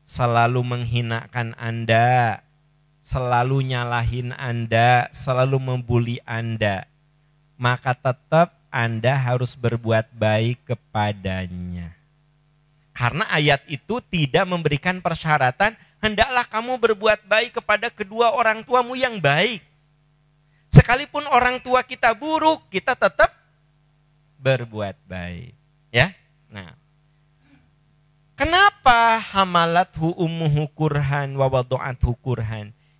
selalu menghinakan Anda, selalu nyalahin Anda, selalu membuli Anda, maka tetap Anda harus berbuat baik kepadanya. Karena ayat itu tidak memberikan persyaratan, hendaklah kamu berbuat baik kepada kedua orang tuamu yang baik. Sekalipun orang tua kita buruk, kita tetap berbuat baik. Ya, nah. Kenapa hamalat ummuhu kurhan wa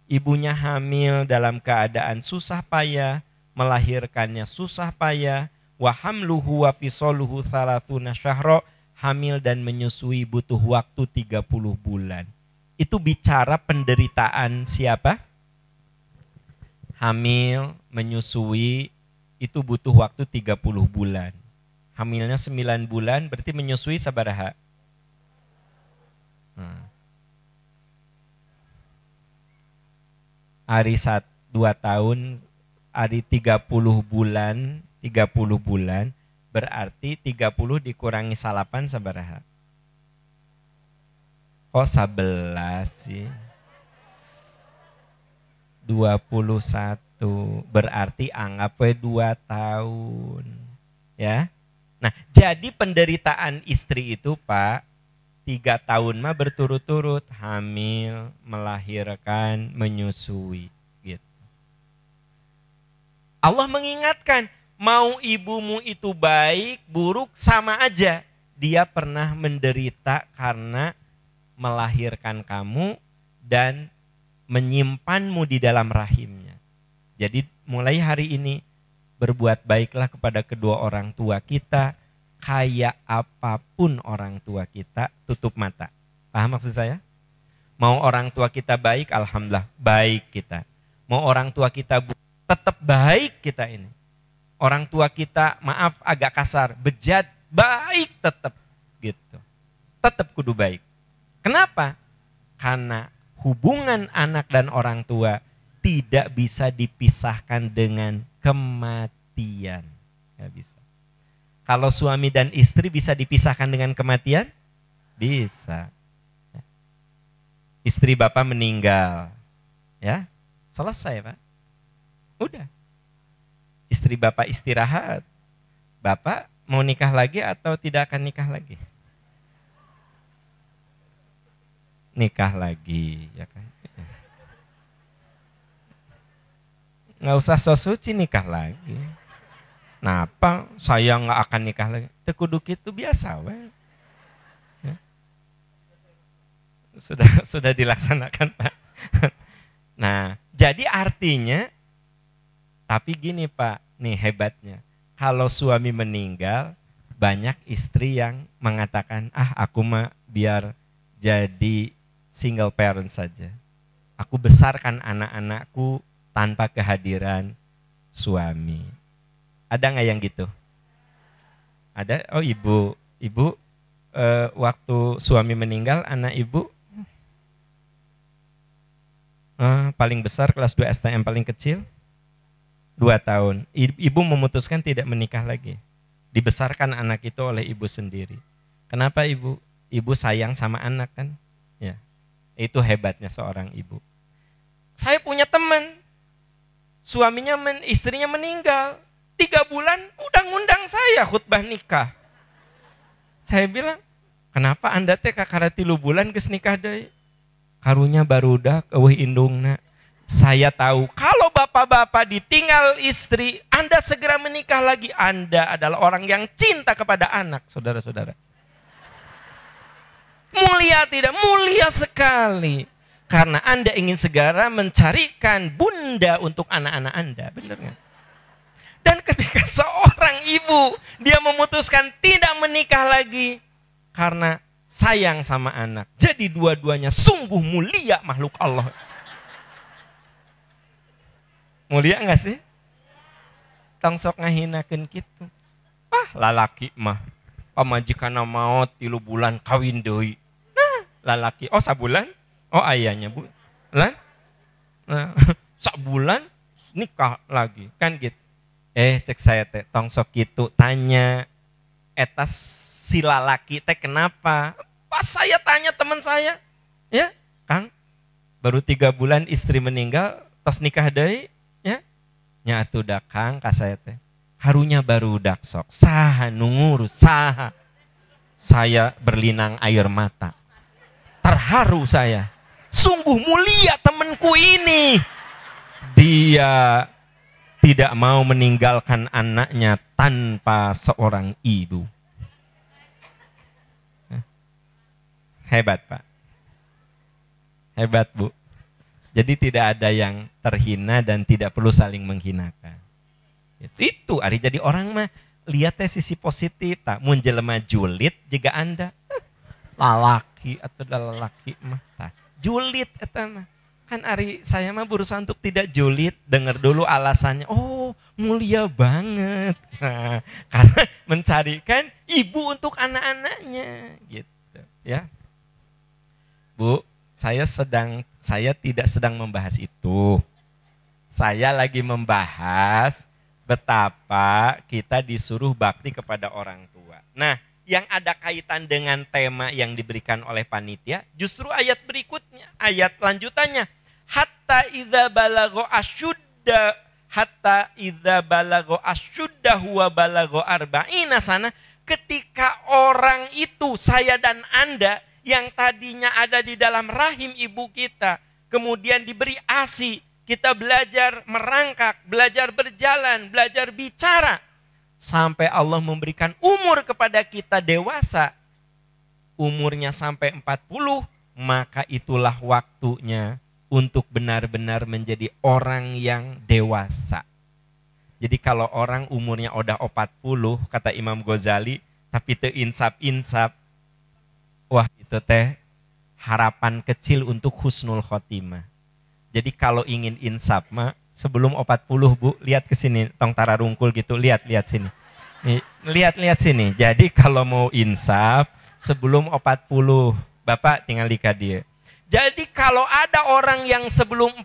Ibunya hamil dalam keadaan susah payah, melahirkannya susah payah, wa hamluhu wa fisoluhu hamil dan menyusui butuh waktu 30 bulan. Itu bicara penderitaan siapa? Hamil, menyusui itu butuh waktu 30 bulan. Hamilnya 9 bulan berarti menyusui sabaraha? Hmm. Ari 2 tahun, tiga 30 bulan, 30 bulan, Berarti 30 dikurangi salapan sabaraha? Kok 11 sih? 21 berarti anggap dua 2 tahun ya. Nah, jadi penderitaan istri itu Pak tiga tahun mah berturut-turut hamil, melahirkan, menyusui gitu. Allah mengingatkan, mau ibumu itu baik, buruk, sama aja. Dia pernah menderita karena melahirkan kamu dan menyimpanmu di dalam rahimnya. Jadi mulai hari ini berbuat baiklah kepada kedua orang tua kita, kayak apapun orang tua kita, tutup mata. Paham maksud saya? Mau orang tua kita baik, alhamdulillah baik kita. Mau orang tua kita tetap baik kita ini orang tua kita, maaf agak kasar, bejat, baik tetap gitu. Tetap kudu baik. Kenapa? Karena hubungan anak dan orang tua tidak bisa dipisahkan dengan kematian. Gak bisa. Kalau suami dan istri bisa dipisahkan dengan kematian? Bisa. Istri bapak meninggal. Ya, selesai pak. Udah, istri Bapak istirahat. Bapak mau nikah lagi atau tidak akan nikah lagi? Nikah lagi, ya kan? Nggak usah so suci nikah lagi. Kenapa apa saya nggak akan nikah lagi? Tekuduk itu biasa, weh. Ya. Sudah sudah dilaksanakan, Pak. Nah, jadi artinya tapi gini Pak, nih hebatnya. Kalau suami meninggal, banyak istri yang mengatakan, ah aku mah biar jadi single parent saja. Aku besarkan anak-anakku tanpa kehadiran suami. Ada nggak yang gitu? Ada? Oh ibu, ibu eh, waktu suami meninggal anak ibu eh, paling besar kelas 2 STM paling kecil dua tahun. Ibu memutuskan tidak menikah lagi. Dibesarkan anak itu oleh ibu sendiri. Kenapa ibu? Ibu sayang sama anak kan? Ya, itu hebatnya seorang ibu. Saya punya teman, suaminya men, istrinya meninggal, tiga bulan udah ngundang saya khutbah nikah. Saya bilang, kenapa anda teh kakarati tilu bulan kes nikah deh? Karunya baru udah kewih indungna. Saya tahu kalau bapak-bapak ditinggal istri, Anda segera menikah lagi. Anda adalah orang yang cinta kepada anak, saudara-saudara. Mulia tidak? Mulia sekali. Karena Anda ingin segera mencarikan bunda untuk anak-anak Anda. Benar nggak? Dan ketika seorang ibu, dia memutuskan tidak menikah lagi. Karena sayang sama anak. Jadi dua-duanya sungguh mulia makhluk Allah. Mulia nggak sih? Tong sok ngahinakeun kitu. Ah, lalaki mah pamajikan mau tilu bulan kawin deui. Nah, lalaki oh sabulan? Oh ayahnya bu. Lan? Nah, sabulan nikah lagi kan gitu. Eh cek saya teh tong sok gitu tanya etas si lalaki teh kenapa? Pas saya tanya teman saya, ya Kang, baru tiga bulan istri meninggal, tos nikah dari nyatu dakang kasaya teh harunya baru dak sok saha nungur saha saya berlinang air mata terharu saya sungguh mulia temanku ini dia tidak mau meninggalkan anaknya tanpa seorang ibu hebat pak hebat bu jadi tidak ada yang terhina dan tidak perlu saling menghinakan. Itu Ari jadi orang mah lihatnya sisi positif tak menjelma julid jika anda eh, lalaki atau lalaki mah tak julid itu mah kan Ari saya mah berusaha untuk tidak julid dengar dulu alasannya oh mulia banget nah, karena mencarikan ibu untuk anak-anaknya gitu ya Bu saya sedang saya tidak sedang membahas itu. Saya lagi membahas betapa kita disuruh bakti kepada orang tua. Nah, yang ada kaitan dengan tema yang diberikan oleh panitia, justru ayat berikutnya, ayat lanjutannya. Hatta idza balago asyudda hatta idza balago asyudda huwa balago arba'ina sana ketika orang itu saya dan Anda yang tadinya ada di dalam rahim ibu kita, kemudian diberi ASI, kita belajar merangkak, belajar berjalan, belajar bicara sampai Allah memberikan umur kepada kita dewasa. Umurnya sampai 40, maka itulah waktunya untuk benar-benar menjadi orang yang dewasa. Jadi kalau orang umurnya udah 40, kata Imam Ghazali, tapi teinsap-insap, wah itu teh harapan kecil untuk husnul khotimah. Jadi kalau ingin insap mah sebelum 40 Bu lihat ke sini tong rungkul gitu lihat lihat sini. Lihat lihat sini. Jadi kalau mau insap sebelum 40 Bapak tinggal di dia. Jadi kalau ada orang yang sebelum 40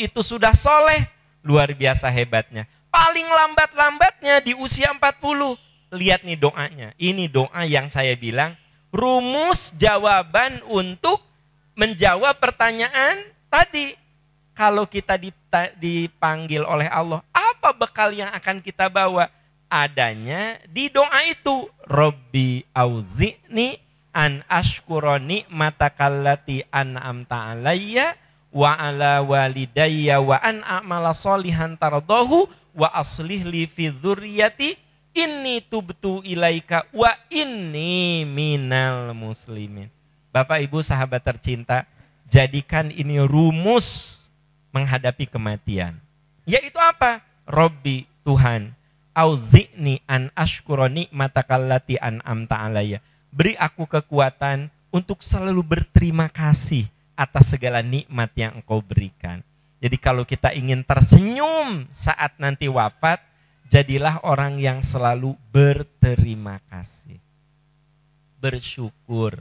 itu sudah soleh, luar biasa hebatnya. Paling lambat-lambatnya di usia 40, lihat nih doanya. Ini doa yang saya bilang rumus jawaban untuk menjawab pertanyaan tadi. Kalau kita dipanggil oleh Allah, apa bekal yang akan kita bawa? Adanya di doa itu. Robbi auzi'ni an ashkuroni matakallati an'amta alayya wa ala walidayya wa an a'mala solihan tardohu wa aslih li fi dzurriyyati ini tubtu ilaika wa ini minal muslimin. Bapak Ibu sahabat tercinta, jadikan ini rumus menghadapi kematian. Yaitu apa? Robbi Tuhan, auzi'ni an ashkuro nikmatakallati an amta alaya. Beri aku kekuatan untuk selalu berterima kasih atas segala nikmat yang engkau berikan. Jadi kalau kita ingin tersenyum saat nanti wafat, Jadilah orang yang selalu berterima kasih. Bersyukur.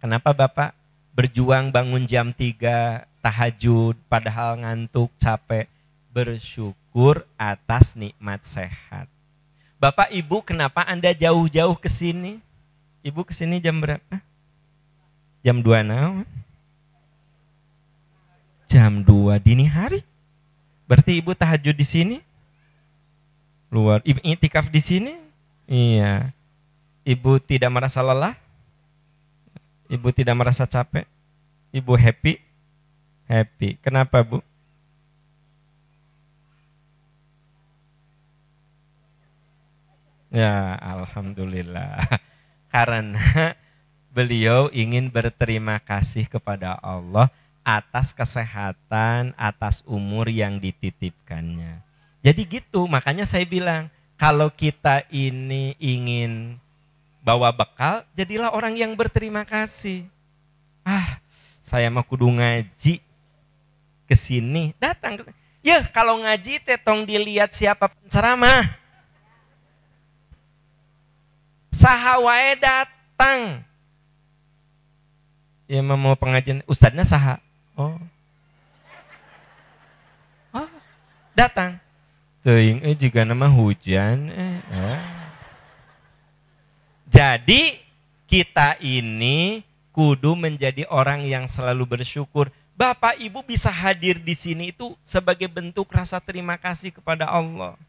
Kenapa Bapak berjuang bangun jam 3, tahajud, padahal ngantuk, capek. Bersyukur atas nikmat sehat. Bapak, Ibu, kenapa Anda jauh-jauh ke sini? Ibu ke sini jam berapa? Jam 2 now. Jam 2 dini hari. Berarti Ibu tahajud di sini? luar. Ibu itikaf di sini? Iya. Ibu tidak merasa lelah? Ibu tidak merasa capek? Ibu happy? Happy. Kenapa, Bu? Ya, alhamdulillah. Karena beliau ingin berterima kasih kepada Allah atas kesehatan, atas umur yang dititipkannya. Jadi gitu, makanya saya bilang, kalau kita ini ingin bawa bekal, jadilah orang yang berterima kasih. Ah, saya mau kudu ngaji ke sini, datang ke Ya, kalau ngaji tetong dilihat siapa penceramah. Sahawai datang. Ya mau pengajian, ustadznya saha. Oh. Oh, datang. Teing eh juga nama hujan. Eh, eh, Jadi kita ini kudu menjadi orang yang selalu bersyukur. Bapak Ibu bisa hadir di sini itu sebagai bentuk rasa terima kasih kepada Allah.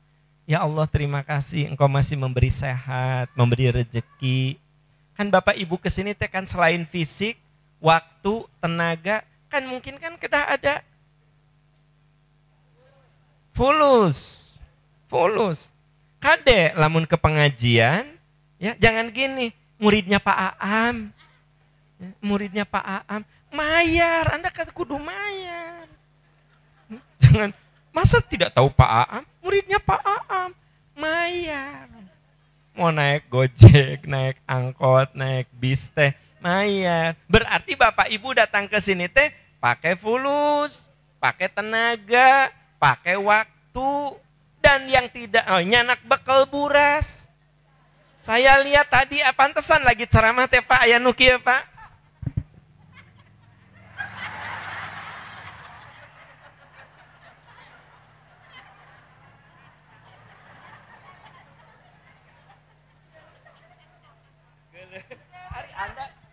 Ya Allah terima kasih engkau masih memberi sehat, memberi rejeki. Kan Bapak Ibu kesini teh kan selain fisik, waktu, tenaga, kan mungkin kan kita ada fulus. Fulus. Kade lamun ke pengajian, ya jangan gini, muridnya Pak Aam. Ya, muridnya Pak Aam, mayar, Anda kata kudu mayar. Ya, jangan, masa tidak tahu Pak Aam? Muridnya Pak Aam, mayar. Mau naik gojek, naik angkot, naik bis teh, mayar. Berarti Bapak Ibu datang ke sini teh pakai fulus, pakai tenaga, pakai waktu, dan yang tidak oh, nyanak bekal buras. Saya lihat tadi apa ah, pantesan lagi ceramah teh Pak aya ya Pak.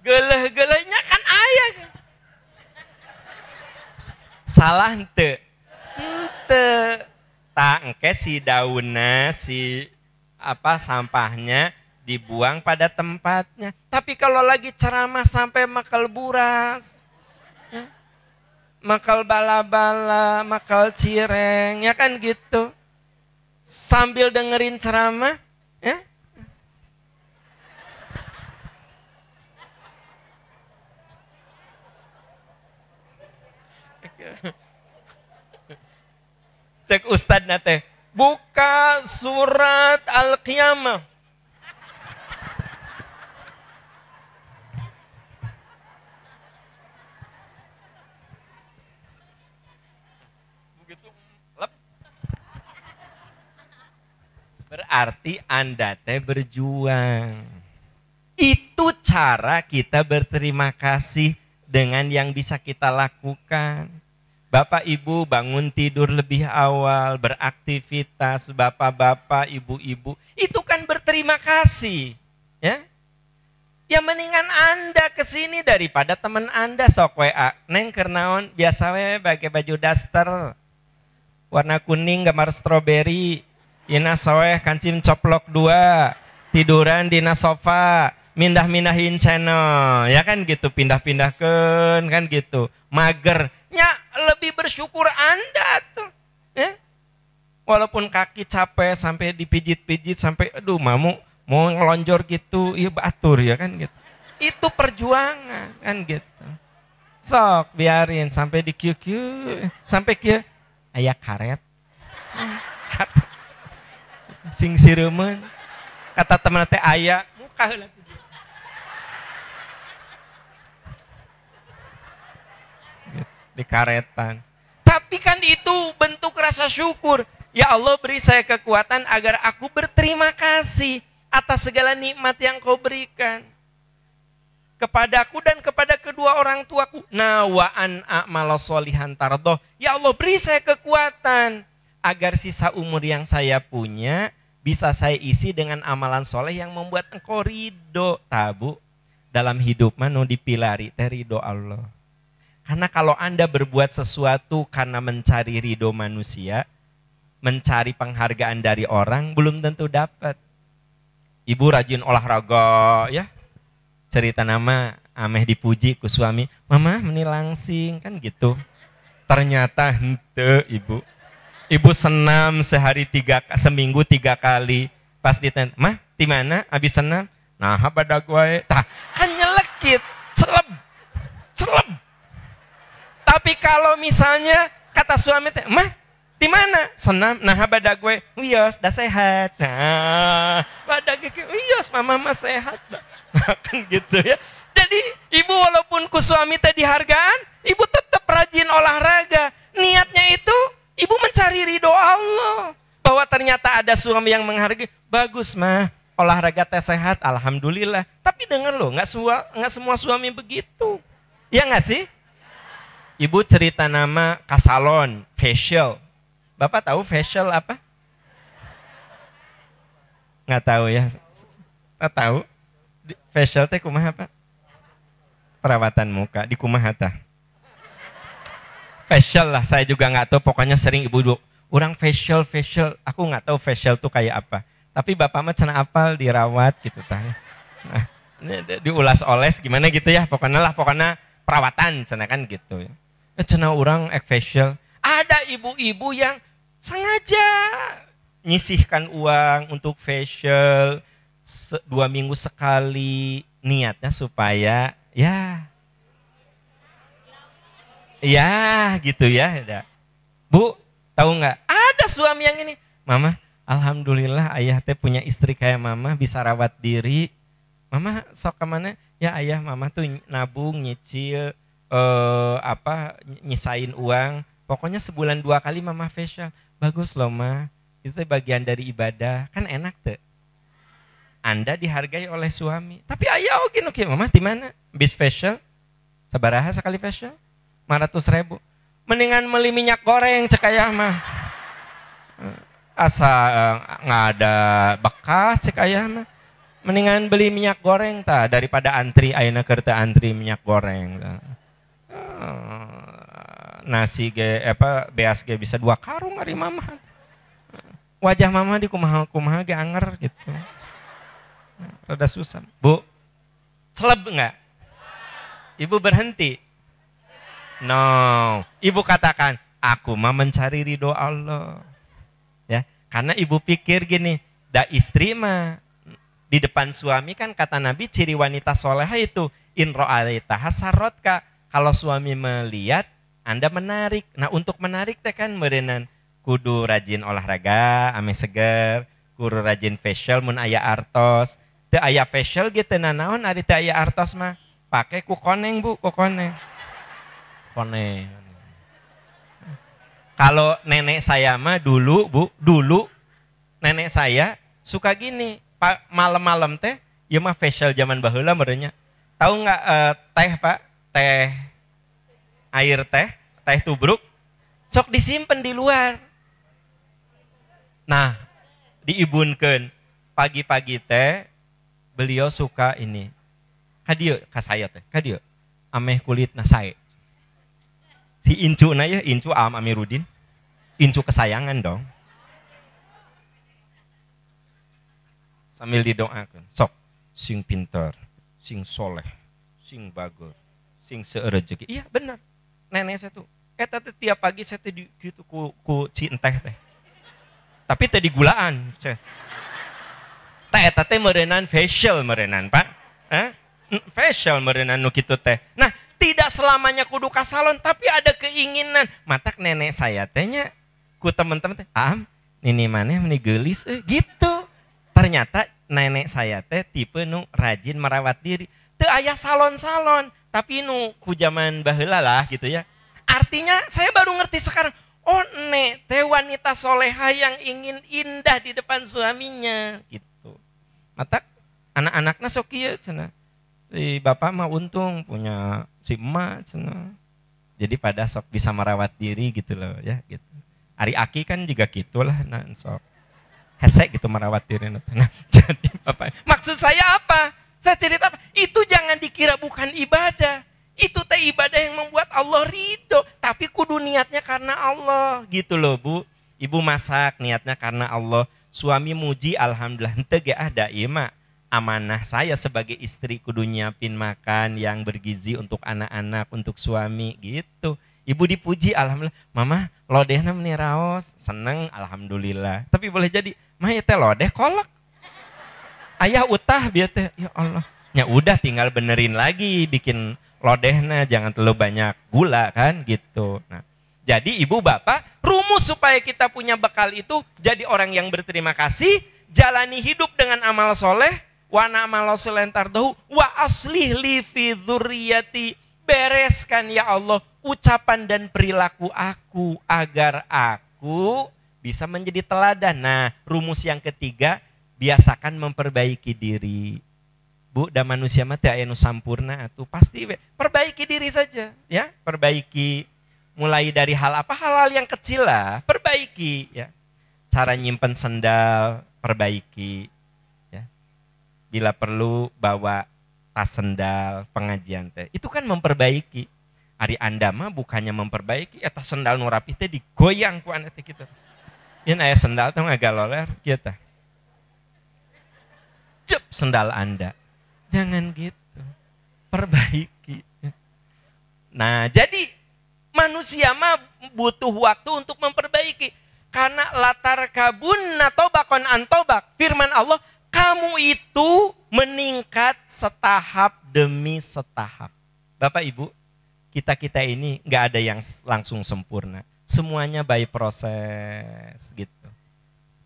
Geleh-gelehnya kan ayah. Salah ente. Ente tak engke si daunnya si apa sampahnya dibuang pada tempatnya. Tapi kalau lagi ceramah sampai makal buras, ya. makal bala-bala, makal cireng, ya kan gitu. Sambil dengerin ceramah, ya tek ustad nate. Buka surat Al-Qiyamah. Begitu Berarti Anda teh berjuang. Itu cara kita berterima kasih dengan yang bisa kita lakukan. Bapak Ibu bangun tidur lebih awal, beraktivitas, Bapak-bapak, Ibu-ibu, itu kan berterima kasih, ya. Ya mendingan Anda ke sini daripada teman Anda sok WA. Neng kernaon biasa we pakai baju daster. Warna kuning gambar stroberi. Ina soeh kancim coplok dua. Tiduran di sofa mindah-mindahin channel ya kan gitu pindah-pindahkan kan gitu mager Seharusnya lebih bersyukur Anda tuh. Ya. Walaupun kaki capek sampai dipijit-pijit sampai aduh mamu mau ngelonjor gitu ya batur ya kan gitu. Itu perjuangan kan gitu. Sok biarin sampai di QQ sampai ke ayah hmm. karet. Sing sireumeun. kata teman teh ayah muka lagi dikaretan, Tapi kan itu bentuk rasa syukur. Ya Allah beri saya kekuatan agar aku berterima kasih atas segala nikmat yang kau berikan. Kepadaku dan kepada kedua orang tuaku. Nawa'an a'mala solihan tardoh. Ya Allah beri saya kekuatan agar sisa umur yang saya punya bisa saya isi dengan amalan soleh yang membuat engkau ridho tabu dalam hidup manu dipilari teri doa Allah. Karena kalau Anda berbuat sesuatu karena mencari ridho manusia, mencari penghargaan dari orang, belum tentu dapat. Ibu rajin olahraga, ya. Cerita nama ameh dipuji ke suami, "Mama, meni langsing." Kan gitu. Ternyata hente, Ibu. Ibu senam sehari tiga, seminggu tiga kali. Pas ditanya, "Mah, di mana abis senam?" Nah, pada gue, tah, kan nyelekit, celeb, celeb tapi kalau misalnya kata suami teh, mah di mana? Senam, nah badak gue, wios, dah sehat. Nah, badak gue, wios, mama mah sehat. Nah, nah, kan gitu ya. Jadi ibu walaupun ku suami teh dihargaan, ibu tetap rajin olahraga. Niatnya itu ibu mencari ridho Allah. Bahwa ternyata ada suami yang menghargai. Bagus mah, olahraga teh sehat, alhamdulillah. Tapi dengar loh, nggak semua nggak semua suami begitu. Ya nggak sih? Ibu cerita nama Kasalon, facial. Bapak tahu facial apa? Nggak tahu ya. nggak tahu. Facial teh kumaha apa? Perawatan muka di kumaha ta? Facial lah, saya juga nggak tahu. Pokoknya sering ibu dulu, orang facial, facial. Aku nggak tahu facial tuh kayak apa. Tapi bapak mah cina apal dirawat gitu tanya. Nah, diulas oles gimana gitu ya. Pokoknya lah, pokoknya perawatan cenah kan gitu ya. Eh, cina orang ek facial ada ibu-ibu yang sengaja nyisihkan uang untuk facial dua minggu sekali niatnya supaya ya ya gitu ya ada ya. bu tahu nggak ada suami yang ini mama alhamdulillah ayah teh punya istri kayak mama bisa rawat diri mama sok kemana ya ayah mama tuh nabung nyicil eh, apa nyisain uang pokoknya sebulan dua kali mama facial bagus loh ma itu bagian dari ibadah kan enak tuh anda dihargai oleh suami tapi ayah oke oke mama di mana bis facial sabaraha sekali facial 500 ribu mendingan beli minyak goreng cek ayah mah eh, asa eh, nggak ada bekas cek ayah mah mendingan beli minyak goreng ta daripada antri ayana kerta antri minyak goreng ta. Eh, nasi ge apa beas ge bisa dua karung hari mama wajah mama di kumaha kumaha ge anger gitu rada susah bu celeb enggak ibu berhenti no ibu katakan aku mah mencari ridho Allah ya karena ibu pikir gini da istri mah di depan suami kan kata Nabi ciri wanita soleha itu inro alita hasarotka. Kalau suami melihat Anda menarik. Nah untuk menarik teh kan merenan kudu rajin olahraga, ame seger, kudu rajin facial mun aya artos. te aya facial gitu nanaon ari te aya artos mah pakai ku bu, ku koneng. Koneng. Kalau nenek saya mah dulu bu, dulu nenek saya suka gini, pak malam-malam teh ya mah facial zaman bahula merenya tahu nggak eh, teh pak teh air teh teh tubruk sok disimpan di luar nah diibunkan pagi-pagi teh beliau suka ini kadieu ka saya teh kadieu ameh kulit na si incu na incu am amirudin incu kesayangan dong sambil didoakan. Sok, sing pintar, sing soleh, sing bagus, sing seerejeki. Iya benar, nenek saya tuh. Eh tadi tiap pagi saya tadi gitu ku, ku cinteh teh. Tapi tadi gulaan. Saya. Teh teh merenan facial merenan pak. Eh? Facial merenan nu gitu teh. Nah tidak selamanya kudu ke salon tapi ada keinginan. Matak nenek saya tehnya ku teman-teman teh am nini mana meni gelis eh, gitu ternyata nenek saya teh tipe nu rajin merawat diri teu ayah salon-salon tapi nu ku zaman baheula lah gitu ya artinya saya baru ngerti sekarang oh nek teh wanita soleha yang ingin indah di depan suaminya gitu mata anak-anaknya sok iya cina si bapak mah untung punya si emak cina jadi pada sok bisa merawat diri gitu loh ya gitu Ari aki kan juga gitulah nah sok hesek gitu merawat diri Nah, jadi Bapak, maksud saya apa? Saya cerita apa? Itu jangan dikira bukan ibadah. Itu teh ibadah yang membuat Allah ridho. Tapi kudu niatnya karena Allah. Gitu loh bu. Ibu masak niatnya karena Allah. Suami muji alhamdulillah. Tege ada ah ima. Amanah saya sebagai istri kudu nyiapin makan yang bergizi untuk anak-anak, untuk suami gitu. Ibu dipuji, alhamdulillah. Mama, lodehnya namanya raos, seneng, alhamdulillah. Tapi boleh jadi, mah ya teh lodeh kolak. Ayah utah biar teh, ya Allah. Ya udah tinggal benerin lagi, bikin lodehnya jangan terlalu banyak gula kan gitu. Nah, jadi ibu bapak, rumus supaya kita punya bekal itu, jadi orang yang berterima kasih, jalani hidup dengan amal soleh, wa na'mal wa aslih li fi bereskan ya Allah ucapan dan perilaku aku agar aku bisa menjadi teladan. Nah, rumus yang ketiga, biasakan memperbaiki diri. Bu, dan manusia mati anu sampurna itu pasti perbaiki diri saja, ya. Perbaiki mulai dari hal apa? Hal-hal yang kecil lah, perbaiki ya. Cara nyimpen sendal, perbaiki ya. Bila perlu bawa tas sendal, pengajian teh. Itu kan memperbaiki. hari Anda mah bukannya memperbaiki, ya tas sendal nu rapi teh digoyang ku anda teh gitu. Ini ayah sendal tuh agak loler gitu. Cep sendal Anda. Jangan gitu. Perbaiki. Nah, jadi manusia mah butuh waktu untuk memperbaiki. Karena latar kabun atau bakon antobak. Firman Allah, kamu itu meningkat setahap demi setahap. Bapak Ibu, kita-kita ini nggak ada yang langsung sempurna. Semuanya by proses gitu.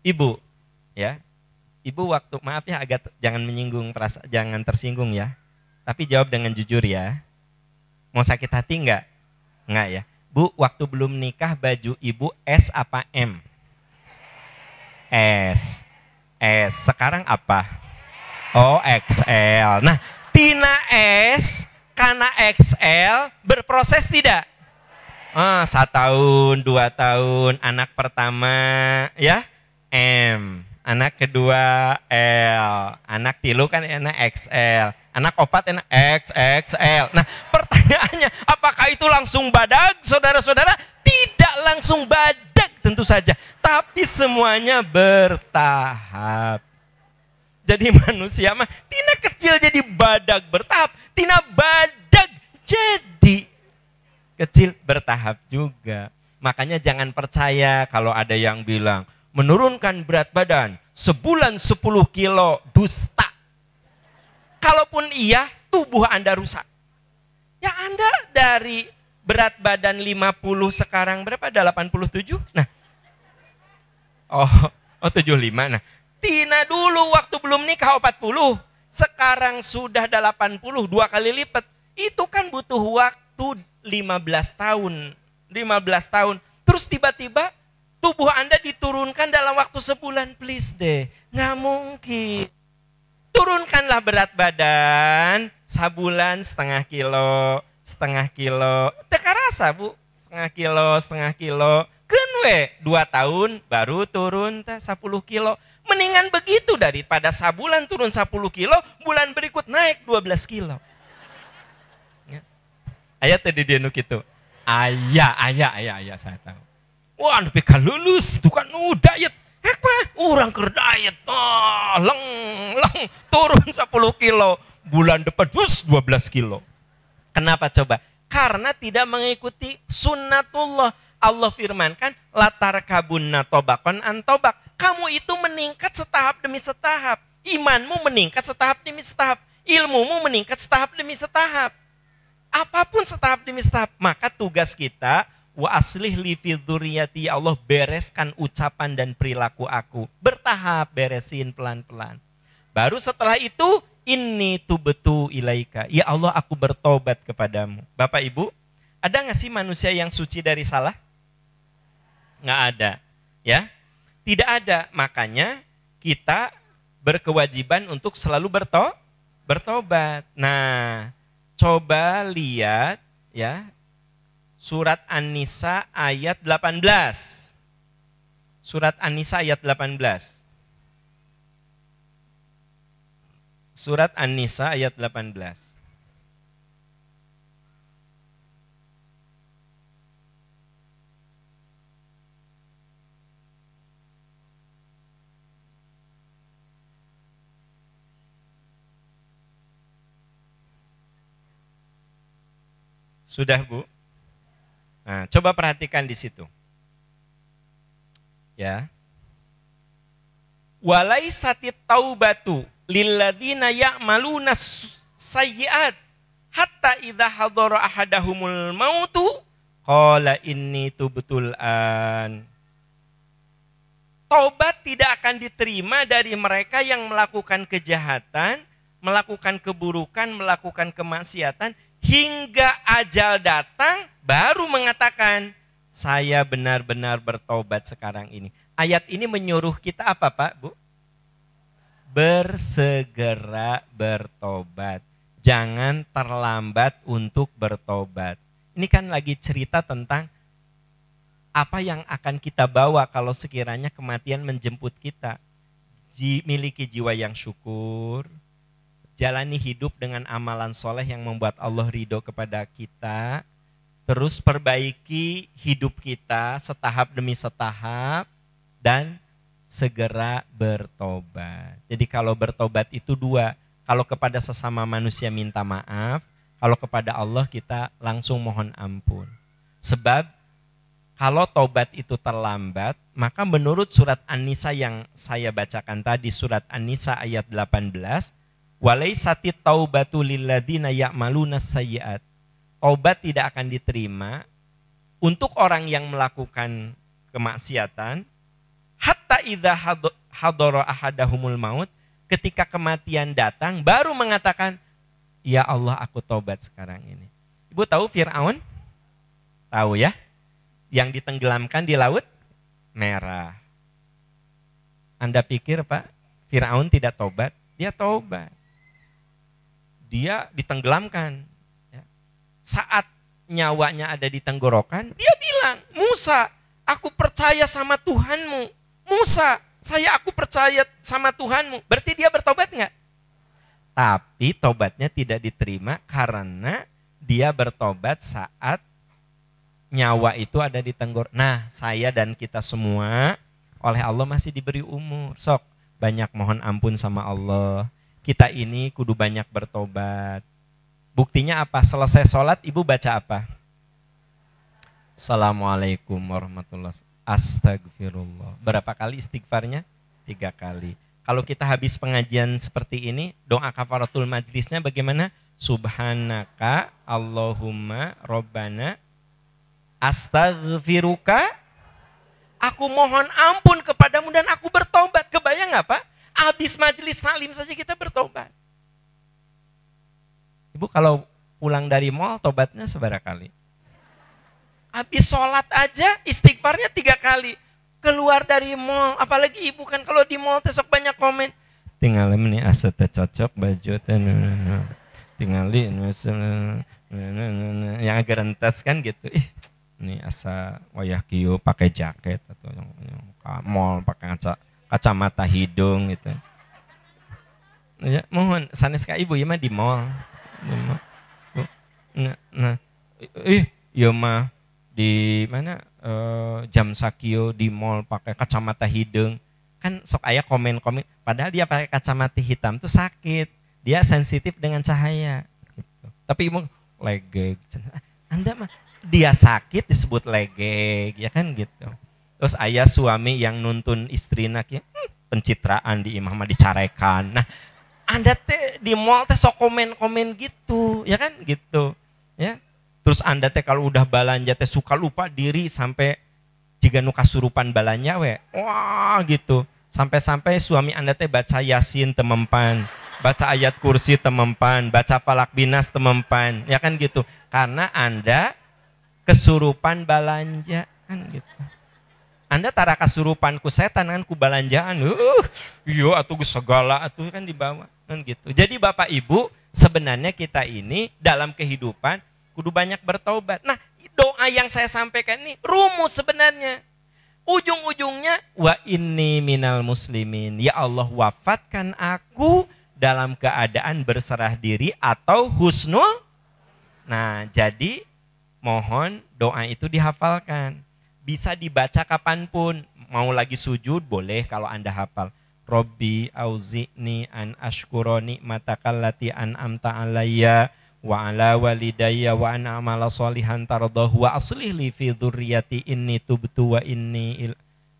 Ibu, ya. Ibu waktu maaf ya agak jangan menyinggung perasa, jangan tersinggung ya. Tapi jawab dengan jujur ya. Mau sakit hati enggak? Nggak ya. Bu, waktu belum nikah baju ibu S apa M? S. S. Sekarang apa? Oh XL. Nah Tina S karena XL berproses tidak? oh, ah, satu tahun, dua tahun, anak pertama ya M, anak kedua L, anak tilu kan enak XL, anak opat enak XXL. Nah pertanyaannya apakah itu langsung badak saudara-saudara? Tidak langsung badak tentu saja, tapi semuanya bertahap jadi manusia mah tina kecil jadi badak bertahap tina badak jadi kecil bertahap juga makanya jangan percaya kalau ada yang bilang menurunkan berat badan sebulan 10 kilo dusta kalaupun iya tubuh anda rusak ya anda dari berat badan 50 sekarang berapa ada 87 nah oh oh 75 nah Tina dulu waktu belum nikah 40, sekarang sudah 80, dua kali lipat. Itu kan butuh waktu 15 tahun. 15 tahun. Terus tiba-tiba tubuh Anda diturunkan dalam waktu sebulan. Please deh, nggak mungkin. Turunkanlah berat badan sabulan setengah kilo, setengah kilo. Teka rasa bu, setengah kilo, setengah kilo. Kenwe, dua tahun baru turun teh 10 kilo. Mendingan begitu daripada sabulan turun 10 kilo, bulan berikut naik 12 kilo. Ya. Ayah tadi dia gitu. Ayah, ayah, ayah, ayah saya tahu. Wah, tapi lulus, itu kan nu diet. Apa? Orang diet, Oh, leng, leng, turun 10 kilo. Bulan depan terus 12 kilo. Kenapa coba? Karena tidak mengikuti sunnatullah. Allah firmankan, latar kabunna tobakon antobak kamu itu meningkat setahap demi setahap. Imanmu meningkat setahap demi setahap. Ilmumu meningkat setahap demi setahap. Apapun setahap demi setahap. Maka tugas kita, wa aslih li ya Allah bereskan ucapan dan perilaku aku. Bertahap beresin pelan-pelan. Baru setelah itu, ini tubetu ilaika. Ya Allah aku bertobat kepadamu. Bapak Ibu, ada nggak sih manusia yang suci dari salah? Nggak ada. Ya, tidak ada. Makanya kita berkewajiban untuk selalu berto bertobat. Nah, coba lihat ya surat An-Nisa ayat 18. Surat An-Nisa ayat 18. Surat An-Nisa ayat 18. Sudah, Bu? Nah, coba perhatikan di situ. Ya. Walaisati taubatu lilladzina ya'maluna sayyi'at hatta idza hadara ahadahumul mautu qala inni tubtul an. Taubat tidak akan diterima dari mereka yang melakukan kejahatan, melakukan keburukan, melakukan kemaksiatan hingga ajal datang baru mengatakan saya benar-benar bertobat sekarang ini. Ayat ini menyuruh kita apa Pak Bu? Bersegera bertobat. Jangan terlambat untuk bertobat. Ini kan lagi cerita tentang apa yang akan kita bawa kalau sekiranya kematian menjemput kita. Miliki jiwa yang syukur, jalani hidup dengan amalan soleh yang membuat Allah ridho kepada kita. Terus perbaiki hidup kita setahap demi setahap dan segera bertobat. Jadi kalau bertobat itu dua, kalau kepada sesama manusia minta maaf, kalau kepada Allah kita langsung mohon ampun. Sebab kalau tobat itu terlambat, maka menurut surat An-Nisa yang saya bacakan tadi, surat An-Nisa ayat 18, Walaisati taubatu lilladina ya'maluna sayyi'at. Taubat tidak akan diterima untuk orang yang melakukan kemaksiatan hatta idza hadara ahadahumul maut ketika kematian datang baru mengatakan ya Allah aku taubat sekarang ini. Ibu tahu Firaun? Tahu ya? Yang ditenggelamkan di laut merah. Anda pikir Pak, Firaun tidak taubat? Dia taubat dia ditenggelamkan. Ya. Saat nyawanya ada di tenggorokan, dia bilang, Musa, aku percaya sama Tuhanmu. Musa, saya aku percaya sama Tuhanmu. Berarti dia bertobat nggak? Tapi tobatnya tidak diterima karena dia bertobat saat nyawa itu ada di tenggor. Nah, saya dan kita semua oleh Allah masih diberi umur. Sok, banyak mohon ampun sama Allah kita ini kudu banyak bertobat. Buktinya apa? Selesai sholat ibu baca apa? Assalamualaikum warahmatullahi wabarakatuh. Astagfirullah. Berapa kali istighfarnya? Tiga kali. Kalau kita habis pengajian seperti ini, doa kafaratul majlisnya bagaimana? Subhanaka Allahumma Rabbana Astagfiruka Aku mohon ampun kepadamu dan aku bertobat. Kebayang apa? Pak? Habis majelis salim saja kita bertobat. Ibu kalau pulang dari mall tobatnya seberapa kali? Habis sholat aja istighfarnya tiga kali. Keluar dari mall, apalagi ibu kan kalau di mall besok banyak komen. Tinggal ini aset ah, cocok baju tinggal yang agak rentas kan gitu. Ih, ini asa wayah kiu pakai jaket atau yang, yang mall pakai acak kacamata hidung gitu ya, mohon sanes ka ibu ya mah di mall di mall nah, nah ih ya mah di mana e, jam sakio di mall pakai kacamata hidung kan sok ayah komen-komen padahal dia pakai kacamata hitam tuh sakit dia sensitif dengan cahaya gitu. tapi ibu legeg anda mah dia sakit disebut legeg ya kan gitu Terus ayah suami yang nuntun istri nak ya, hmm, pencitraan di imam mah dicarekan. Nah, Anda teh di mall teh sok komen-komen gitu, ya kan gitu. Ya. Terus Anda teh kalau udah balanja teh suka lupa diri sampai jika nuka surupan balanya we. Wah, gitu. Sampai-sampai suami Anda teh baca Yasin temempan, baca ayat kursi temempan, baca falak binas temempan, ya kan gitu. Karena Anda kesurupan balanja kan gitu. Anda tara kasurupan ku setan kan ku balanjaan. Uh, iya atau segala atau kan dibawa kan gitu. Jadi Bapak Ibu, sebenarnya kita ini dalam kehidupan kudu banyak bertobat. Nah, doa yang saya sampaikan ini rumus sebenarnya. Ujung-ujungnya wa inni minal muslimin. Ya Allah wafatkan aku dalam keadaan berserah diri atau husnul. Nah, jadi mohon doa itu dihafalkan bisa dibaca kapanpun. Mau lagi sujud boleh kalau Anda hafal. Robbi auzi'ni an ashkuroni matakallati an amta alayya wa ala walidayya wa an amala solihan tardoh wa aslih li fi dhurriyati inni tubtu wa inni il,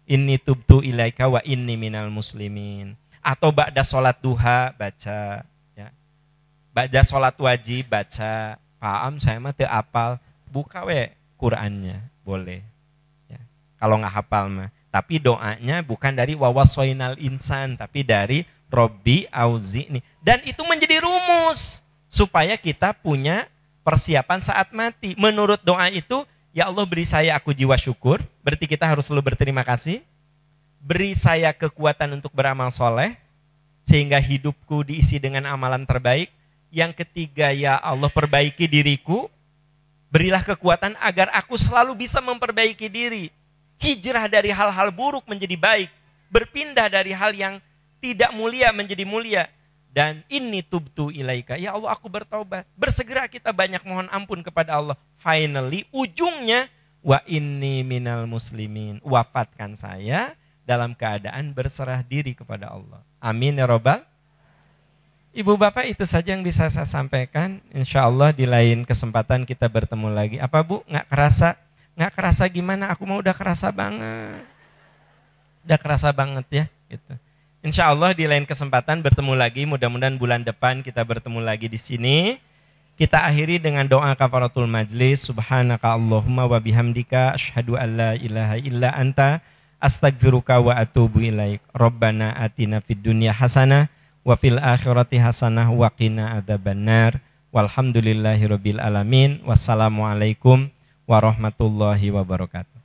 inni tubtu ilaika wa inni minal muslimin atau ba'da solat duha baca ya. Ba'da sholat wajib baca. Paham saya mah teu apal. Buka we Qurannya, boleh kalau nggak hafal mah. Tapi doanya bukan dari wawasoinal insan, tapi dari Robi nih. Dan itu menjadi rumus supaya kita punya persiapan saat mati. Menurut doa itu, ya Allah beri saya aku jiwa syukur, berarti kita harus selalu berterima kasih. Beri saya kekuatan untuk beramal soleh, sehingga hidupku diisi dengan amalan terbaik. Yang ketiga, ya Allah perbaiki diriku, berilah kekuatan agar aku selalu bisa memperbaiki diri hijrah dari hal-hal buruk menjadi baik, berpindah dari hal yang tidak mulia menjadi mulia. Dan ini tubtu ilaika. Ya Allah aku bertobat. Bersegera kita banyak mohon ampun kepada Allah. Finally ujungnya wa inni minal muslimin. Wafatkan saya dalam keadaan berserah diri kepada Allah. Amin ya Rabbal. Ibu Bapak itu saja yang bisa saya sampaikan. Insya Allah di lain kesempatan kita bertemu lagi. Apa Bu? Nggak kerasa nggak kerasa gimana aku mau udah kerasa banget udah kerasa banget ya gitu Insya Allah di lain kesempatan bertemu lagi mudah-mudahan bulan depan kita bertemu lagi di sini kita akhiri dengan doa kafaratul majlis subhanaka allahumma wa bihamdika asyhadu an la ilaha illa anta astagfiruka wa atubu ilaik rabbana atina fid dunya hasanah wa fil akhirati hasanah wa qina adzabannar walhamdulillahi rabbil alamin wassalamualaikum warahmatullahi wabarakatuh.